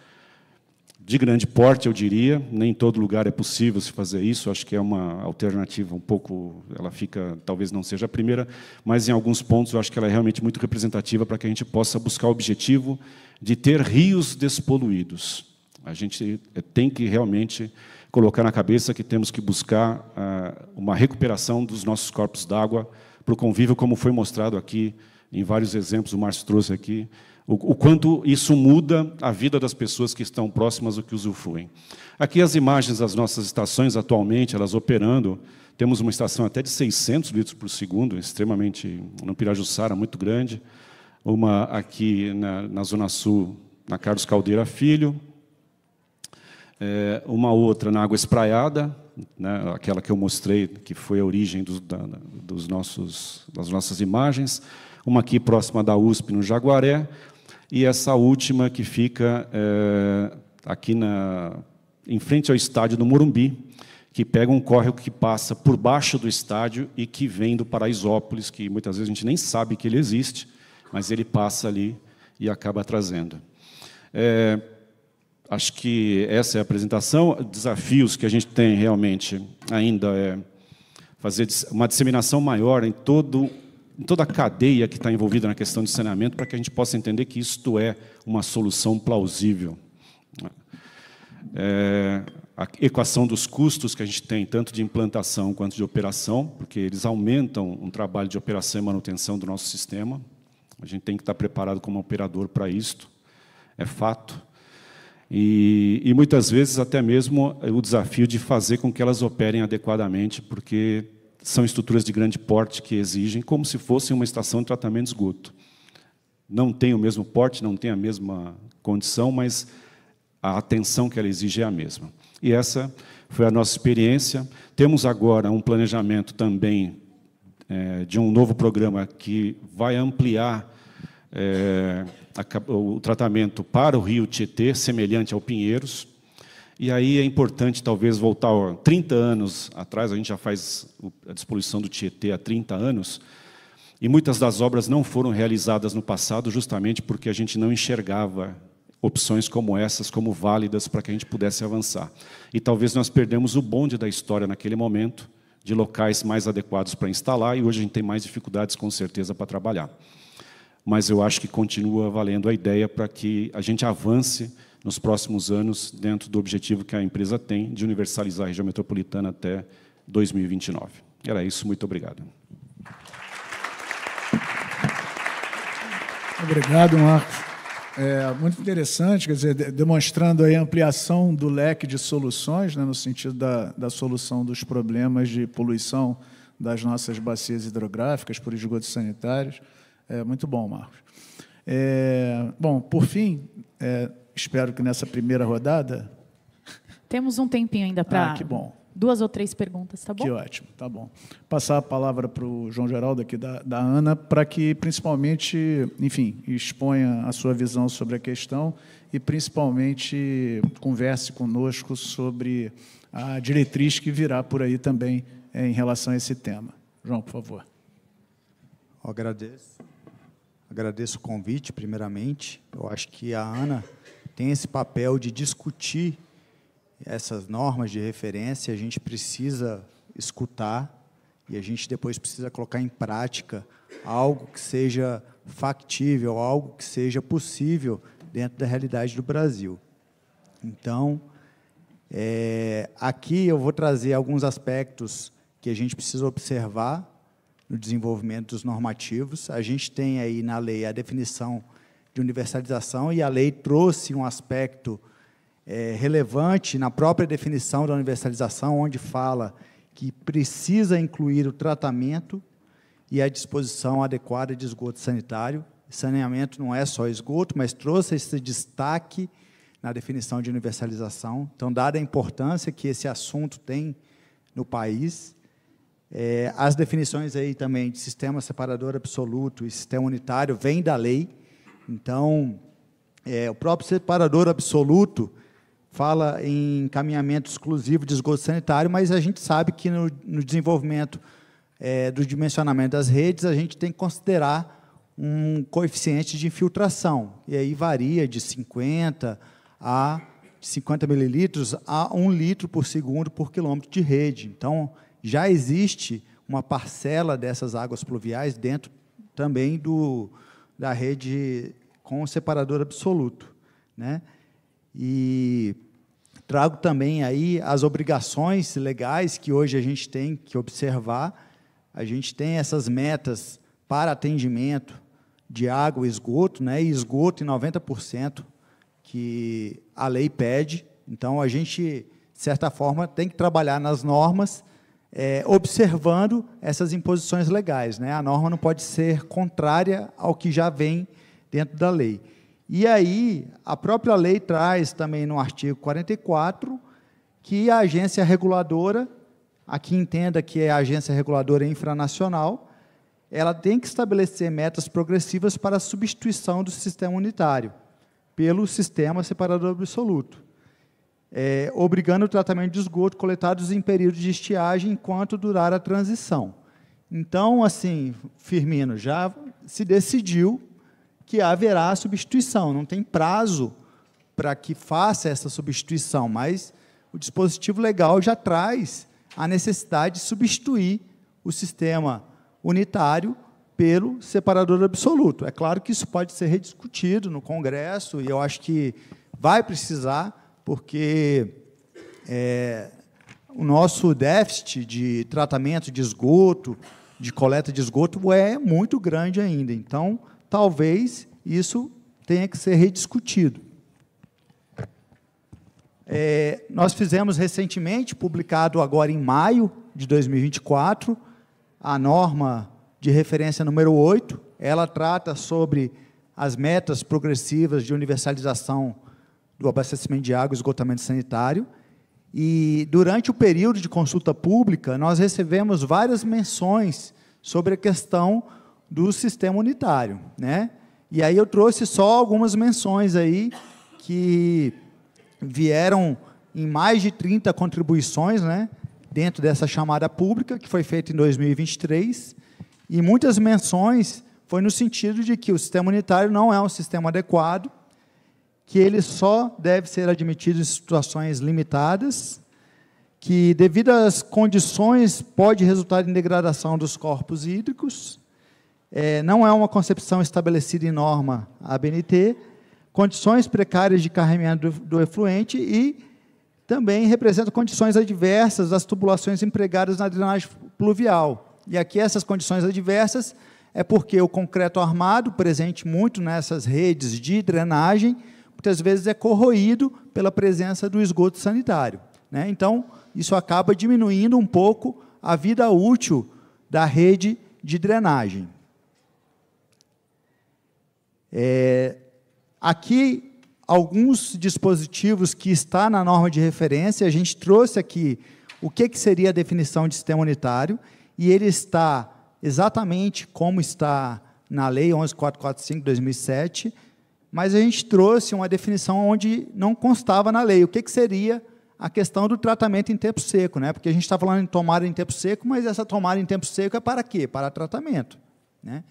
de grande porte, eu diria. Nem em todo lugar é possível se fazer isso. Acho que é uma alternativa um pouco, ela fica, talvez não seja a primeira, mas em alguns pontos eu acho que ela é realmente muito representativa para que a gente possa buscar o objetivo de ter rios despoluídos. A gente eh, tem que realmente colocar na cabeça que temos que buscar ah, uma recuperação dos nossos corpos d'água para o convívio, como foi mostrado aqui em vários exemplos, o Márcio trouxe aqui, o, o, quanto isso muda a vida das pessoas que estão próximas ou que usufruem. Aqui as imagens das nossas estações atualmente, elas operando, temos uma estação até de 600 litros por segundo, extremamente, no Pirajussara, muito grande, uma aqui na, na Zona Sul, na Carlos Caldeira Filho, é, uma outra na água espraiada, né, aquela que eu mostrei, que foi a origem dos, da, dos nossos, das nossas imagens. Uma aqui próxima da USP, no Jaguaré. E essa última que fica é, aqui na, em frente ao estádio do Morumbi, que pega um córrego que passa por baixo do estádio e que vem do Paraisópolis, que muitas vezes a gente nem sabe que ele existe, mas ele passa ali e acaba trazendo. É, acho que essa é a apresentação. Desafios que a gente tem realmente ainda é fazer uma disseminação maior em, todo, em toda a cadeia que está envolvida na questão de saneamento, para que a gente possa entender que isto é uma solução plausível. É, a equação dos custos que a gente tem, tanto de implantação quanto de operação, porque eles aumentam o trabalho de operação e manutenção do nosso sistema. A gente tem que estar preparado como operador para isto, é fato. E, e muitas vezes até mesmo o desafio de fazer com que elas operem adequadamente, porque são estruturas de grande porte que exigem, como se fosse uma estação de tratamento de esgoto. Não tem o mesmo porte, não tem a mesma condição, mas a atenção que ela exige é a mesma. E essa foi a nossa experiência. Temos agora um planejamento também é, de um novo programa que vai ampliar é, o tratamento para o rio Tietê, semelhante ao Pinheiros. E aí é importante, talvez, voltar 30 anos atrás, a gente já faz a despoluição do Tietê há 30 anos, e muitas das obras não foram realizadas no passado justamente porque a gente não enxergava opções como essas como válidas para que a gente pudesse avançar. E talvez nós perdemos o bonde da história naquele momento, de locais mais adequados para instalar, e hoje a gente tem mais dificuldades, com certeza, para trabalhar mas eu acho que continua valendo a ideia para que a gente avance nos próximos anos dentro do objetivo que a empresa tem de universalizar a região metropolitana até 2029. Era isso, muito obrigado. Obrigado, Marcos. É, muito interessante, quer dizer, demonstrando aí a ampliação do leque de soluções, né, no sentido da, da solução dos problemas de poluição das nossas bacias hidrográficas por esgotos sanitários. É, muito bom, Marcos. É, bom, por fim, é, espero que nessa primeira rodada. Temos um tempinho ainda para. Ah, que bom. Duas ou três perguntas, tá bom? Que ótimo, tá bom. Passar a palavra para o João Geraldo aqui da, da Ana, para que principalmente, enfim, exponha a sua visão sobre a questão e principalmente converse conosco sobre a diretriz que virá por aí também é, em relação a esse tema. João, por favor. Eu agradeço agradeço o convite, primeiramente. Eu acho que a Ana tem esse papel de discutir essas normas de referência, a gente precisa escutar e a gente depois precisa colocar em prática algo que seja factível, algo que seja possível dentro da realidade do Brasil. Então, é, aqui eu vou trazer alguns aspectos que a gente precisa observar no desenvolvimento dos normativos. A gente tem aí na lei a definição de universalização e a lei trouxe um aspecto é, relevante na própria definição da universalização, onde fala que precisa incluir o tratamento e a disposição adequada de esgoto sanitário. Saneamento não é só esgoto, mas trouxe esse destaque na definição de universalização. Então, dada a importância que esse assunto tem no país, é, as definições aí também de sistema separador absoluto e sistema unitário vêm da lei. Então, é, o próprio separador absoluto fala em encaminhamento exclusivo de esgoto sanitário, mas a gente sabe que no, no desenvolvimento é, do dimensionamento das redes, a gente tem que considerar um coeficiente de infiltração. E aí varia de 50 a 50 mililitros a 1 litro por segundo por quilômetro de rede. Então, já existe uma parcela dessas águas pluviais dentro também do, da rede com separador absoluto. Né? E trago também aí as obrigações legais que hoje a gente tem que observar. A gente tem essas metas para atendimento de água e esgoto, né? e esgoto em 90% que a lei pede. Então, a gente, de certa forma, tem que trabalhar nas normas é, observando essas imposições legais. Né? A norma não pode ser contrária ao que já vem dentro da lei. E aí, a própria lei traz também no artigo 44 que a agência reguladora, aqui entenda que é a agência reguladora infranacional, ela tem que estabelecer metas progressivas para a substituição do sistema unitário pelo sistema separador absoluto é, obrigando o tratamento de esgoto coletados em períodos de estiagem enquanto durar a transição. Então, assim, Firmino, já se decidiu que haverá substituição, não tem prazo para que faça essa substituição, mas o dispositivo legal já traz a necessidade de substituir o sistema unitário pelo separador absoluto. É claro que isso pode ser rediscutido no Congresso, e eu acho que vai precisar, porque é, o nosso déficit de tratamento de esgoto, de coleta de esgoto, é muito grande ainda. Então, talvez isso tenha que ser rediscutido. É, nós fizemos recentemente, publicado agora em maio de 2024, a norma de referência número 8. Ela trata sobre as metas progressivas de universalização do abastecimento de água e esgotamento sanitário. E durante o período de consulta pública, nós recebemos várias menções sobre a questão do sistema unitário, né? E aí eu trouxe só algumas menções aí que vieram em mais de 30 contribuições, né, dentro dessa chamada pública que foi feita em 2023, e muitas menções foi no sentido de que o sistema unitário não é um sistema adequado que ele só deve ser admitido em situações limitadas, que devido às condições pode resultar em degradação dos corpos hídricos, é, não é uma concepção estabelecida em norma ABNT, condições precárias de carregamento do, do efluente e também representa condições adversas das tubulações empregadas na drenagem pluvial. E aqui essas condições adversas é porque o concreto armado, presente muito nessas redes de drenagem, muitas vezes é corroído pela presença do esgoto sanitário. Né? Então, isso acaba diminuindo um pouco a vida útil da rede de drenagem. É, aqui, alguns dispositivos que está na norma de referência, a gente trouxe aqui o que, que seria a definição de sistema unitário, e ele está exatamente como está na Lei 11.445 de 2007, mas a gente trouxe uma definição onde não constava na lei. O que, que seria a questão do tratamento em tempo seco? Né? Porque a gente está falando em tomada em tempo seco, mas essa tomada em tempo seco é para quê? Para tratamento. Né?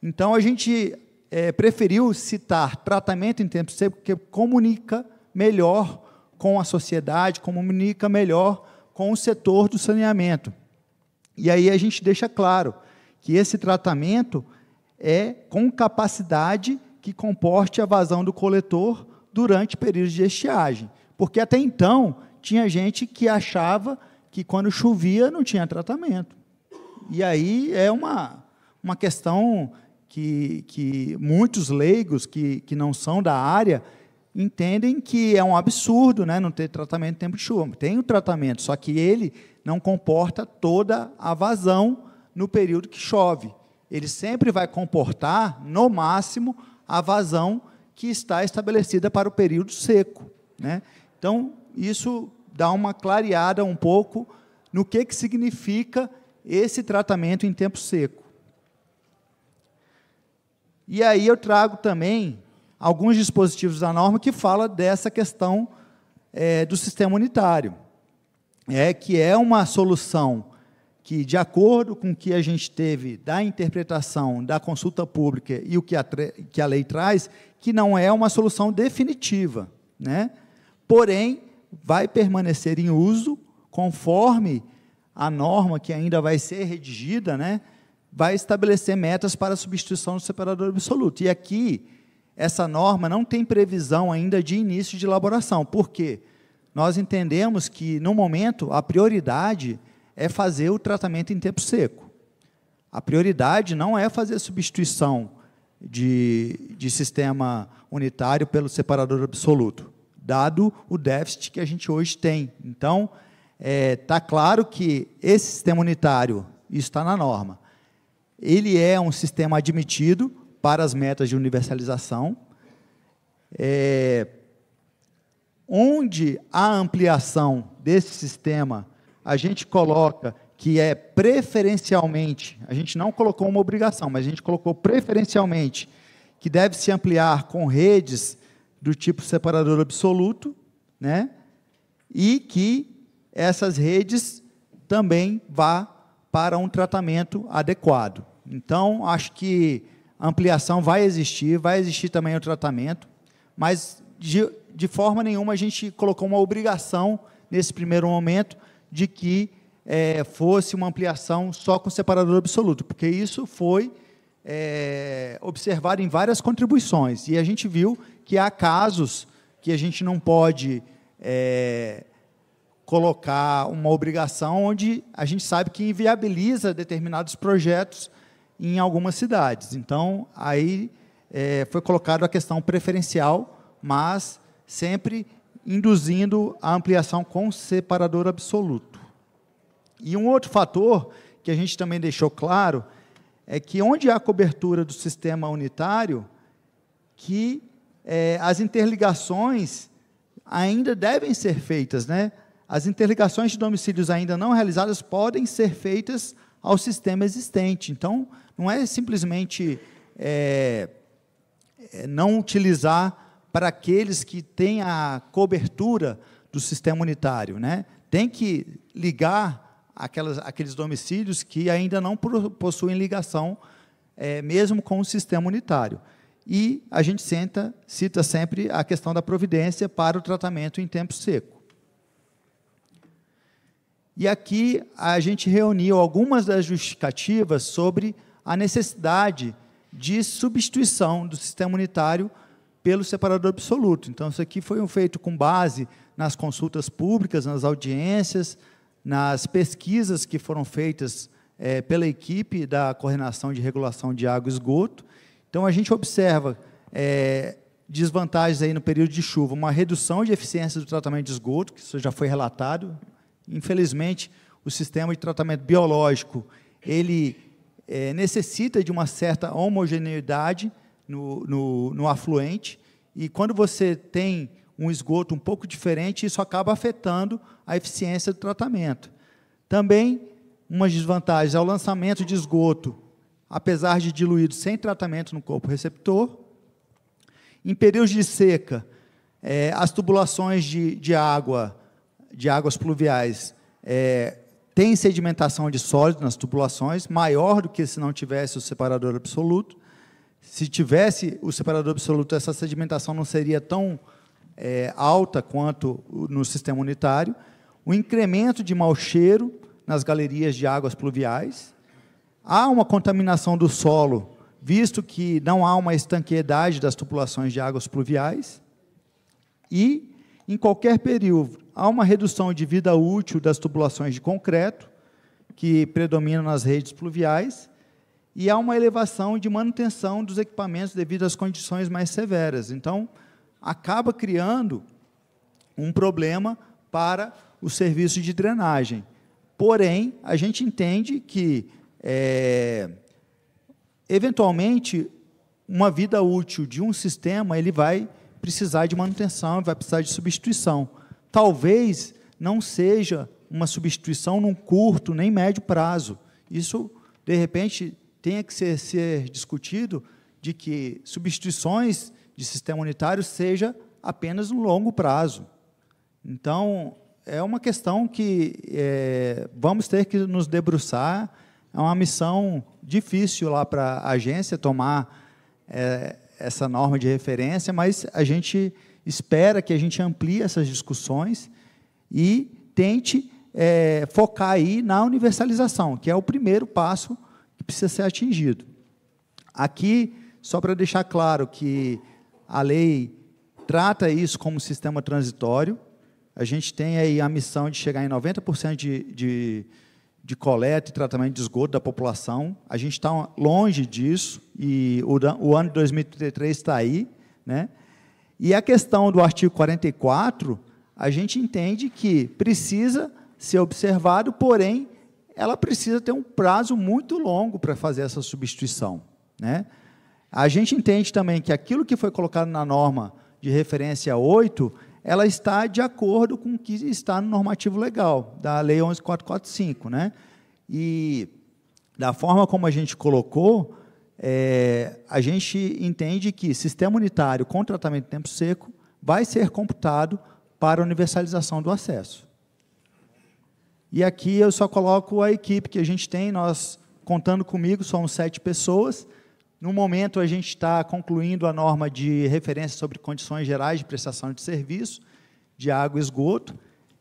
Então, a gente é, preferiu citar tratamento em tempo seco, porque comunica melhor com a sociedade, comunica melhor com o setor do saneamento. E aí a gente deixa claro que esse tratamento é com capacidade que comporte a vazão do coletor durante períodos de estiagem. Porque até então tinha gente que achava que quando chovia não tinha tratamento. E aí é uma, uma questão que, que muitos leigos que, que não são da área entendem que é um absurdo né, não ter tratamento em tempo de chuva. Tem o tratamento, só que ele não comporta toda a vazão no período que chove. Ele sempre vai comportar, no máximo, a vazão que está estabelecida para o período seco. Né? Então, isso dá uma clareada um pouco no que, que significa esse tratamento em tempo seco. E aí eu trago também alguns dispositivos da norma que fala dessa questão é, do sistema unitário, é que é uma solução que, de acordo com o que a gente teve da interpretação da consulta pública e o que a, que a lei traz, que não é uma solução definitiva. Né? Porém, vai permanecer em uso conforme a norma que ainda vai ser redigida, né? vai estabelecer metas para a substituição do separador absoluto. E aqui, essa norma não tem previsão ainda de início de elaboração. Por quê? Nós entendemos que, no momento, a prioridade é fazer o tratamento em tempo seco. A prioridade não é fazer a substituição de, de sistema unitário pelo separador absoluto, dado o déficit que a gente hoje tem. Então, está é, tá claro que esse sistema unitário, isso está na norma, ele é um sistema admitido para as metas de universalização, é, onde a ampliação desse sistema a gente coloca que é preferencialmente, a gente não colocou uma obrigação, mas a gente colocou preferencialmente que deve se ampliar com redes do tipo separador absoluto, né? E que essas redes também vá para um tratamento adequado. Então, acho que a ampliação vai existir, vai existir também o tratamento, mas de, de forma nenhuma a gente colocou uma obrigação nesse primeiro momento, de que é, fosse uma ampliação só com separador absoluto, porque isso foi é, observado em várias contribuições. E a gente viu que há casos que a gente não pode é, colocar uma obrigação onde a gente sabe que inviabiliza determinados projetos em algumas cidades. Então, aí é, foi colocado a questão preferencial, mas sempre induzindo a ampliação com separador absoluto. E um outro fator que a gente também deixou claro é que onde há cobertura do sistema unitário, que é, as interligações ainda devem ser feitas, né? As interligações de domicílios ainda não realizadas podem ser feitas ao sistema existente. Então, não é simplesmente é, é não utilizar para aqueles que têm a cobertura do sistema unitário. Né? Tem que ligar aquelas, aqueles domicílios que ainda não possuem ligação, é, mesmo com o sistema unitário. E a gente senta, cita sempre a questão da providência para o tratamento em tempo seco. E aqui a gente reuniu algumas das justificativas sobre a necessidade de substituição do sistema unitário pelo separador absoluto. Então, isso aqui foi um feito com base nas consultas públicas, nas audiências, nas pesquisas que foram feitas é, pela equipe da coordenação de regulação de água e esgoto. Então, a gente observa é, desvantagens aí no período de chuva, uma redução de eficiência do tratamento de esgoto, que isso já foi relatado. Infelizmente, o sistema de tratamento biológico ele é, necessita de uma certa homogeneidade no, no, no afluente, e quando você tem um esgoto um pouco diferente, isso acaba afetando a eficiência do tratamento. Também, uma desvantagem é o lançamento de esgoto, apesar de diluído sem tratamento no corpo receptor. Em períodos de seca, é, as tubulações de, de água, de águas pluviais, é, têm sedimentação de sólido nas tubulações, maior do que se não tivesse o separador absoluto. Se tivesse o separador absoluto, essa sedimentação não seria tão é, alta quanto no sistema unitário. O incremento de mau cheiro nas galerias de águas pluviais. Há uma contaminação do solo, visto que não há uma estanqueidade das tubulações de águas pluviais. E, em qualquer período, há uma redução de vida útil das tubulações de concreto, que predominam nas redes pluviais, e há uma elevação de manutenção dos equipamentos devido às condições mais severas. Então, acaba criando um problema para o serviço de drenagem. Porém, a gente entende que, é, eventualmente, uma vida útil de um sistema ele vai precisar de manutenção, vai precisar de substituição. Talvez não seja uma substituição num curto nem médio prazo. Isso, de repente, tenha que ser, ser discutido de que substituições de sistema unitário seja apenas no longo prazo. Então, é uma questão que é, vamos ter que nos debruçar. É uma missão difícil lá para a agência tomar é, essa norma de referência, mas a gente espera que a gente amplie essas discussões e tente é, focar aí na universalização, que é o primeiro passo precisa ser atingido. Aqui, só para deixar claro que a lei trata isso como sistema transitório, a gente tem aí a missão de chegar em 90% de, de, de, coleta e tratamento de esgoto da população. A gente está longe disso e o, o ano de 2033 está aí. Né? E a questão do artigo 44, a gente entende que precisa ser observado, porém, ela precisa ter um prazo muito longo para fazer essa substituição. Né? A gente entende também que aquilo que foi colocado na norma de referência 8, ela está de acordo com o que está no normativo legal, da Lei 11.445. Né? E, da forma como a gente colocou, é, a gente entende que sistema unitário com tratamento de tempo seco vai ser computado para universalização do acesso. E aqui eu só coloco a equipe que a gente tem, nós, contando comigo, somos sete pessoas. No momento, a gente está concluindo a norma de referência sobre condições gerais de prestação de serviço de água e esgoto,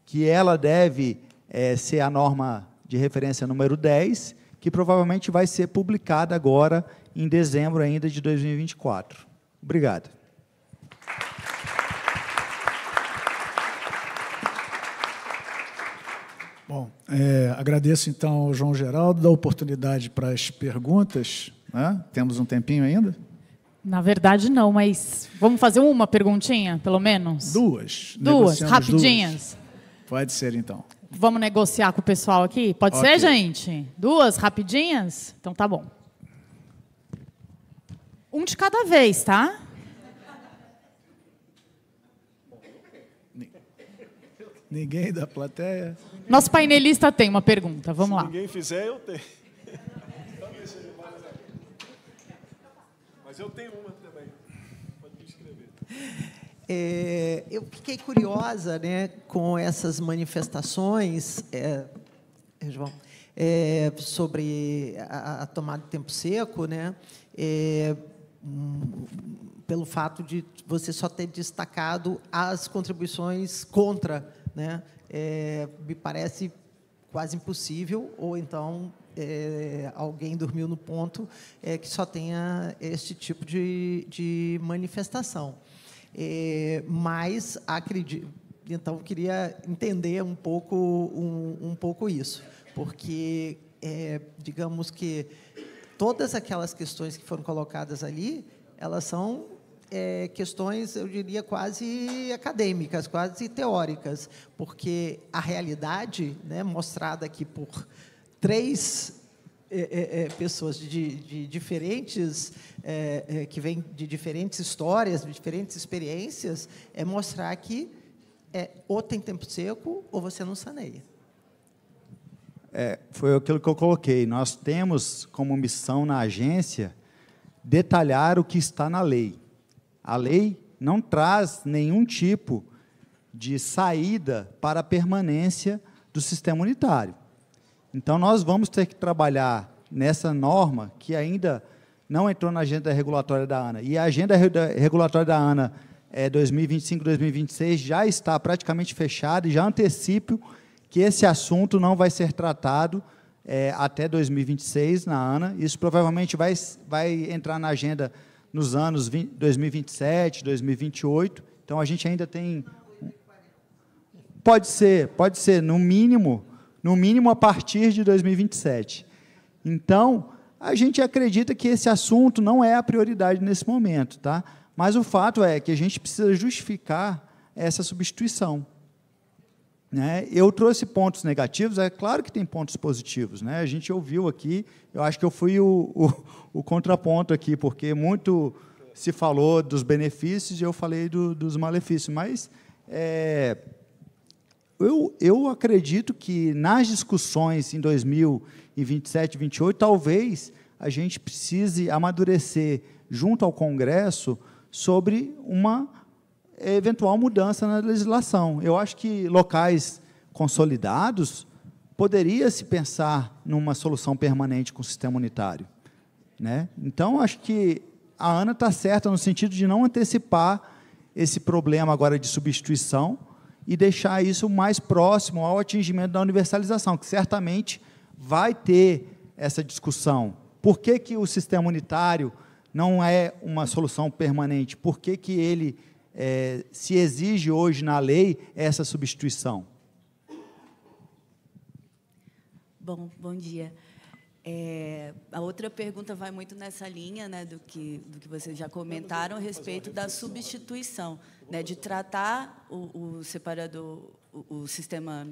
que ela deve é, ser a norma de referência número 10, que provavelmente vai ser publicada agora em dezembro ainda de 2024. Obrigado. Bom, é, agradeço então ao João Geraldo da oportunidade para as perguntas. Né? Temos um tempinho ainda? Na verdade, não, mas vamos fazer uma perguntinha, pelo menos? Duas. Duas, rapidinhas. Duas. Pode ser, então. Vamos negociar com o pessoal aqui? Pode okay. ser, gente? Duas, rapidinhas? Então tá bom. Um de cada vez, tá? Ninguém da plateia. Nosso painelista tem uma pergunta, vamos Se lá. Se ninguém fizer, eu tenho. Mas eu tenho uma também. Pode me escrever. É, eu fiquei curiosa né, com essas manifestações, é, é João, é, sobre a, a, tomada de tempo seco, né, um, é, pelo fato de você só ter destacado as contribuições contra né, é, me parece quase impossível, ou então é, alguém dormiu no ponto é, que só tenha este tipo de, de manifestação. É, mas acredito, então queria entender um pouco um, um pouco isso, porque é, digamos que todas aquelas questões que foram colocadas ali, elas são é, questões, eu diria, quase acadêmicas, quase teóricas, porque a realidade, né, mostrada aqui por três é, é, é pessoas de, de diferentes é, é, que vêm de diferentes histórias, de diferentes experiências, é mostrar que é, ou tem tempo seco ou você não saneia. foi aquilo que eu coloquei. Nós temos como missão na agência detalhar o que está na lei. A lei não traz nenhum tipo de saída para a permanência do sistema unitário. Então, nós vamos ter que trabalhar nessa norma que ainda não entrou na agenda regulatória da ANA. E a agenda regulatória da ANA é 2025-2026 já está praticamente fechada e já antecipo que esse assunto não vai ser tratado é, até 2026 na ANA. Isso provavelmente vai, vai entrar na agenda nos anos 20, 2027, 2028. Então a gente ainda tem Pode ser, pode ser, no mínimo, no mínimo a partir de 2027. Então, a gente acredita que esse assunto não é a prioridade nesse momento, tá? Mas o fato é que a gente precisa justificar essa substituição. Né? Eu trouxe pontos negativos, é claro que tem pontos positivos. Né? A gente ouviu aqui, eu acho que eu fui o, o, o contraponto aqui, porque muito se falou dos benefícios e eu falei do, dos malefícios. Mas é, eu, eu acredito que nas discussões em 2027, 2028, talvez a gente precise amadurecer junto ao Congresso sobre uma é eventual mudança na legislação. Eu acho que locais consolidados poderia se pensar numa solução permanente com o sistema unitário, né? Então acho que a Ana está certa no sentido de não antecipar esse problema agora de substituição e deixar isso mais próximo ao atingimento da universalização, que certamente vai ter essa discussão. Por que, que o sistema unitário não é uma solução permanente? Por que, que ele é, se exige hoje na lei essa substituição? Bom, bom dia. É, a outra pergunta vai muito nessa linha né, do, que, do que vocês já comentaram a respeito da substituição, né, de tratar o, o separador, o, o sistema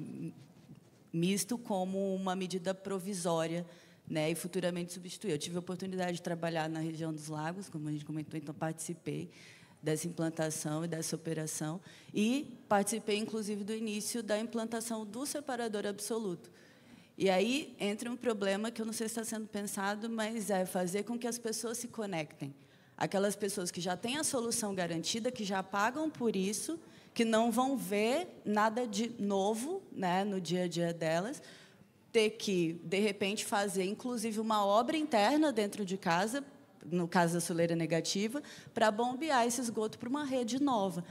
misto como uma medida provisória né, e futuramente substituir. Eu tive a oportunidade de trabalhar na região dos lagos, como a gente comentou, então participei dessa implantação e dessa operação. E participei, inclusive, do início da implantação do separador absoluto. E aí entra um problema que eu não sei se está sendo pensado, mas é fazer com que as pessoas se conectem. Aquelas pessoas que já têm a solução garantida, que já pagam por isso, que não vão ver nada de novo né, no dia a dia delas, ter que, de repente, fazer, inclusive, uma obra interna dentro de casa no caso da soleira negativa, para bombear esse esgoto para uma rede nova,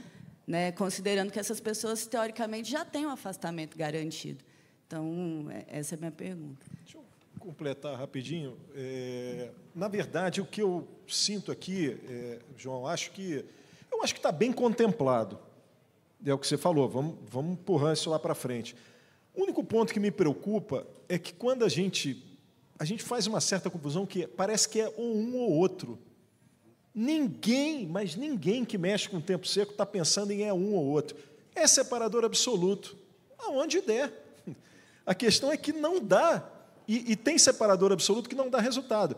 né? considerando que essas pessoas, teoricamente, já têm um afastamento garantido. Então, é, essa é a minha pergunta. Deixa eu completar rapidinho. É, na verdade, o que eu sinto aqui, é, João, acho que eu acho que está bem contemplado. É o que você falou, vamos, vamos empurrar isso lá para frente. O único ponto que me preocupa é que quando a gente a gente faz uma certa confusão que parece que é ou um ou outro. Ninguém, mas ninguém que mexe com o tempo seco está pensando em é um ou outro. É separador absoluto, aonde der. A questão é que não dá, e, e tem separador absoluto que não dá resultado.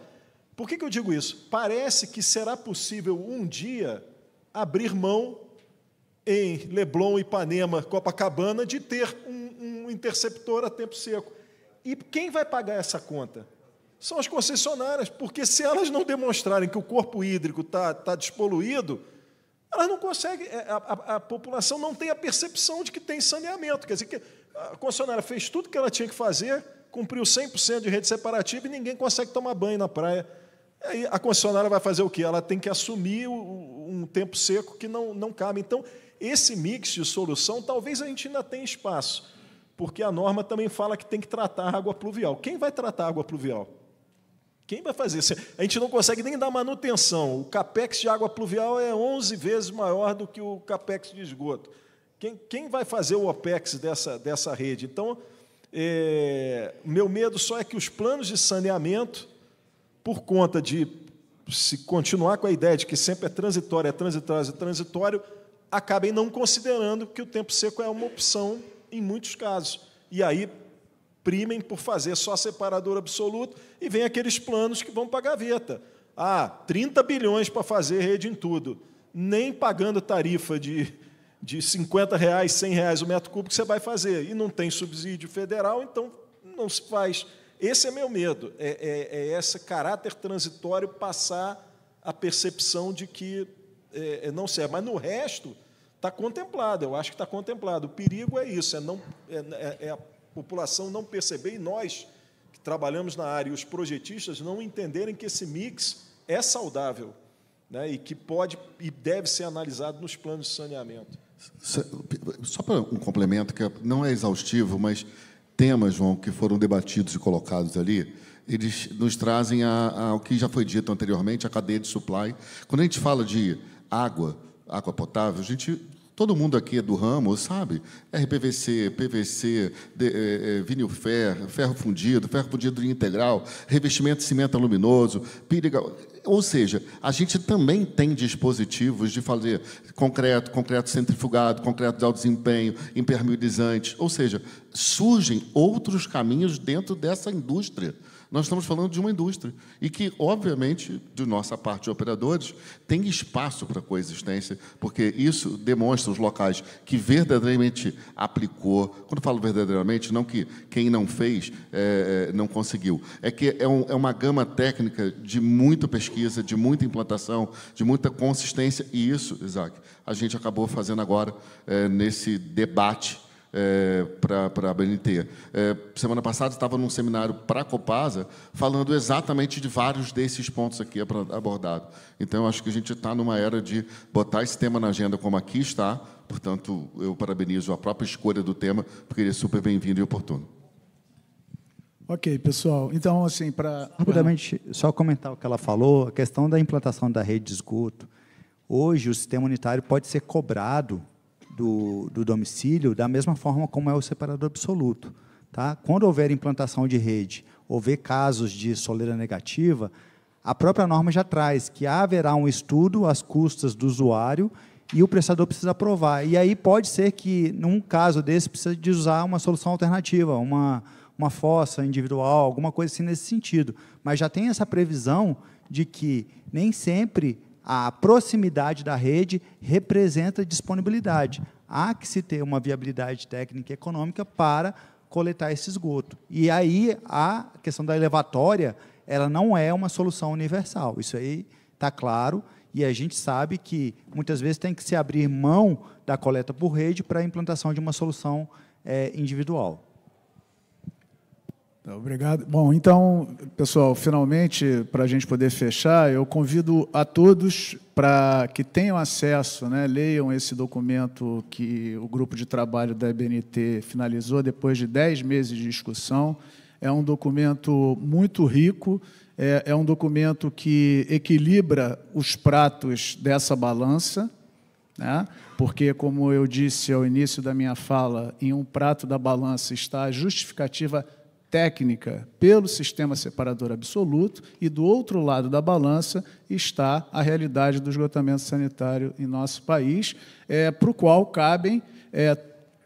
Por que, que eu digo isso? Parece que será possível um dia abrir mão em Leblon, Ipanema, Copacabana, de ter um, um interceptor a tempo seco. E quem vai pagar essa conta? São as concessionárias, porque se elas não demonstrarem que o corpo hídrico está tá despoluído, elas não conseguem, é, a, a, a, população não tem a percepção de que tem saneamento. Quer dizer, que a concessionária fez tudo o que ela tinha que fazer, cumpriu 100% de rede separativa e ninguém consegue tomar banho na praia. Aí a concessionária vai fazer o quê? Ela tem que assumir um tempo seco que não, não cabe. Então, esse mix de solução, talvez a gente ainda tenha espaço porque a norma também fala que tem que tratar a água pluvial. Quem vai tratar a água pluvial? Quem vai fazer? A gente não consegue nem dar manutenção. O capex de água pluvial é 11 vezes maior do que o capex de esgoto. Quem, quem vai fazer o OPEX dessa, dessa rede? Então, é, meu medo só é que os planos de saneamento, por conta de se continuar com a ideia de que sempre é transitório, é transitório, é transitório, acabem não considerando que o tempo seco é uma opção em muitos casos. E aí primem por fazer só separador absoluto e vem aqueles planos que vão para a gaveta. Ah, 30 bilhões para fazer rede em tudo. Nem pagando tarifa de, de 50 reais, 100 reais o metro cúbico você vai fazer. E não tem subsídio federal, então não se faz. Esse é meu medo, é, é, é esse caráter transitório passar a percepção de que é, é não serve. Mas no resto, Está contemplado, eu acho que está contemplado. O perigo é isso, é, não, é, é, é a população não perceber e nós que trabalhamos na área e os projetistas não entenderem que esse mix é saudável né, e que pode e deve ser analisado nos planos de saneamento. Só para um complemento, que é, não é exaustivo, mas temas, João, que foram debatidos e colocados ali, eles nos trazem ao que já foi dito anteriormente, a cadeia de supply. Quando a gente fala de água, água potável, a gente Todo mundo aqui é do ramo, sabe? RPVC, PVC, de, é, é, vinil ferro, ferro fundido, ferro fundido integral, revestimento de cimento aluminoso, piriga. Ou seja, a gente também tem dispositivos de fazer concreto, concreto centrifugado, concreto de alto desempenho, impermeabilizante. Ou seja, surgem outros caminhos dentro dessa indústria nós estamos falando de uma indústria e que, obviamente, de nossa parte de operadores, tem espaço para coexistência, porque isso demonstra os locais que verdadeiramente aplicou. Quando falo verdadeiramente, não que quem não fez é, é, não conseguiu. É que é, um, é uma gama técnica de muita pesquisa, de muita implantação, de muita consistência, e isso, Isaac, a gente acabou fazendo agora é, nesse debate é, para a BNT. É, semana passada estava num seminário para a Copasa falando exatamente de vários desses pontos aqui abordados. Então, acho que a gente está numa era de botar esse tema na agenda como aqui está, portanto, eu parabenizo a própria escolha do tema, porque ele é super bem-vindo e oportuno. Ok, pessoal. Então, assim, para... Rapidamente, só comentar o que ela falou, a questão da implantação da rede de esgoto. Hoje, o sistema unitário pode ser cobrado do, do domicílio da mesma forma como é o separador absoluto. Tá? Quando houver implantação de rede, houver casos de soleira negativa, a própria norma já traz que haverá um estudo às custas do usuário e o prestador precisa aprovar. E aí pode ser que, num caso desse, precise de usar uma solução alternativa, uma, uma fossa individual, alguma coisa assim nesse sentido. Mas já tem essa previsão de que nem sempre a proximidade da rede representa disponibilidade. Há que se ter uma viabilidade técnica e econômica para coletar esse esgoto. E aí a questão da elevatória, ela não é uma solução universal. Isso aí está claro e a gente sabe que muitas vezes tem que se abrir mão da coleta por rede para a implantação de uma solução é, individual. Obrigado. Bom, então, pessoal, finalmente, para a gente poder fechar, eu convido a todos para que tenham acesso, né, leiam esse documento que o grupo de trabalho da EBNT finalizou depois de 10 meses de discussão. É um documento muito rico, é, é um documento que equilibra os pratos dessa balança, né, porque, como eu disse ao início da minha fala, em um prato da balança está a justificativa técnica pelo sistema separador absoluto e do outro lado da balança está a realidade do esgotamento sanitário em nosso país, é, para o qual cabem é,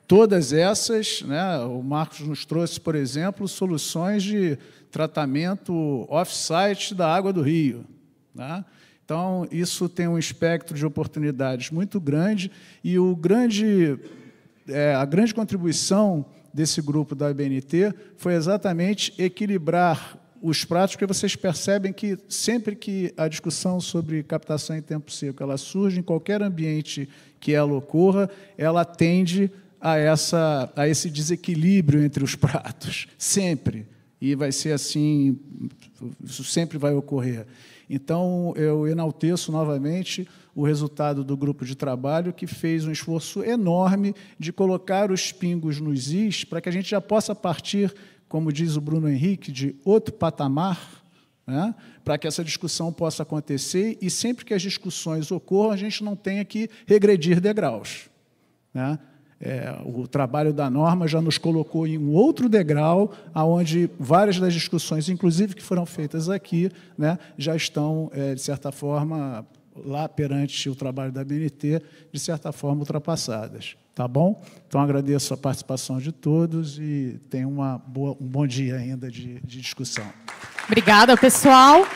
todas essas. Né, o Marcos nos trouxe, por exemplo, soluções de tratamento off-site da água do rio. Né? Então, isso tem um espectro de oportunidades muito grande e o grande, é, a grande contribuição desse grupo da IBNT foi exatamente equilibrar os pratos, porque vocês percebem que sempre que a discussão sobre captação em tempo seco ela surge em qualquer ambiente que ela ocorra, ela tende a, essa, a esse desequilíbrio entre os pratos, sempre. E vai ser assim, isso sempre vai ocorrer. Então, eu enalteço novamente o resultado do grupo de trabalho, que fez um esforço enorme de colocar os pingos nos is, para que a gente já possa partir, como diz o Bruno Henrique, de outro patamar, né, para que essa discussão possa acontecer e sempre que as discussões ocorram, a gente não tenha que regredir degraus. Né? É, o trabalho da norma já nos colocou em um outro degrau, aonde várias das discussões, inclusive que foram feitas aqui, né, já estão, é, de certa forma, lá perante o trabalho da BNT, de certa forma ultrapassadas. Tá bom? Então agradeço a participação de todos e tenha uma boa, um bom dia ainda de, de discussão. Obrigada, pessoal.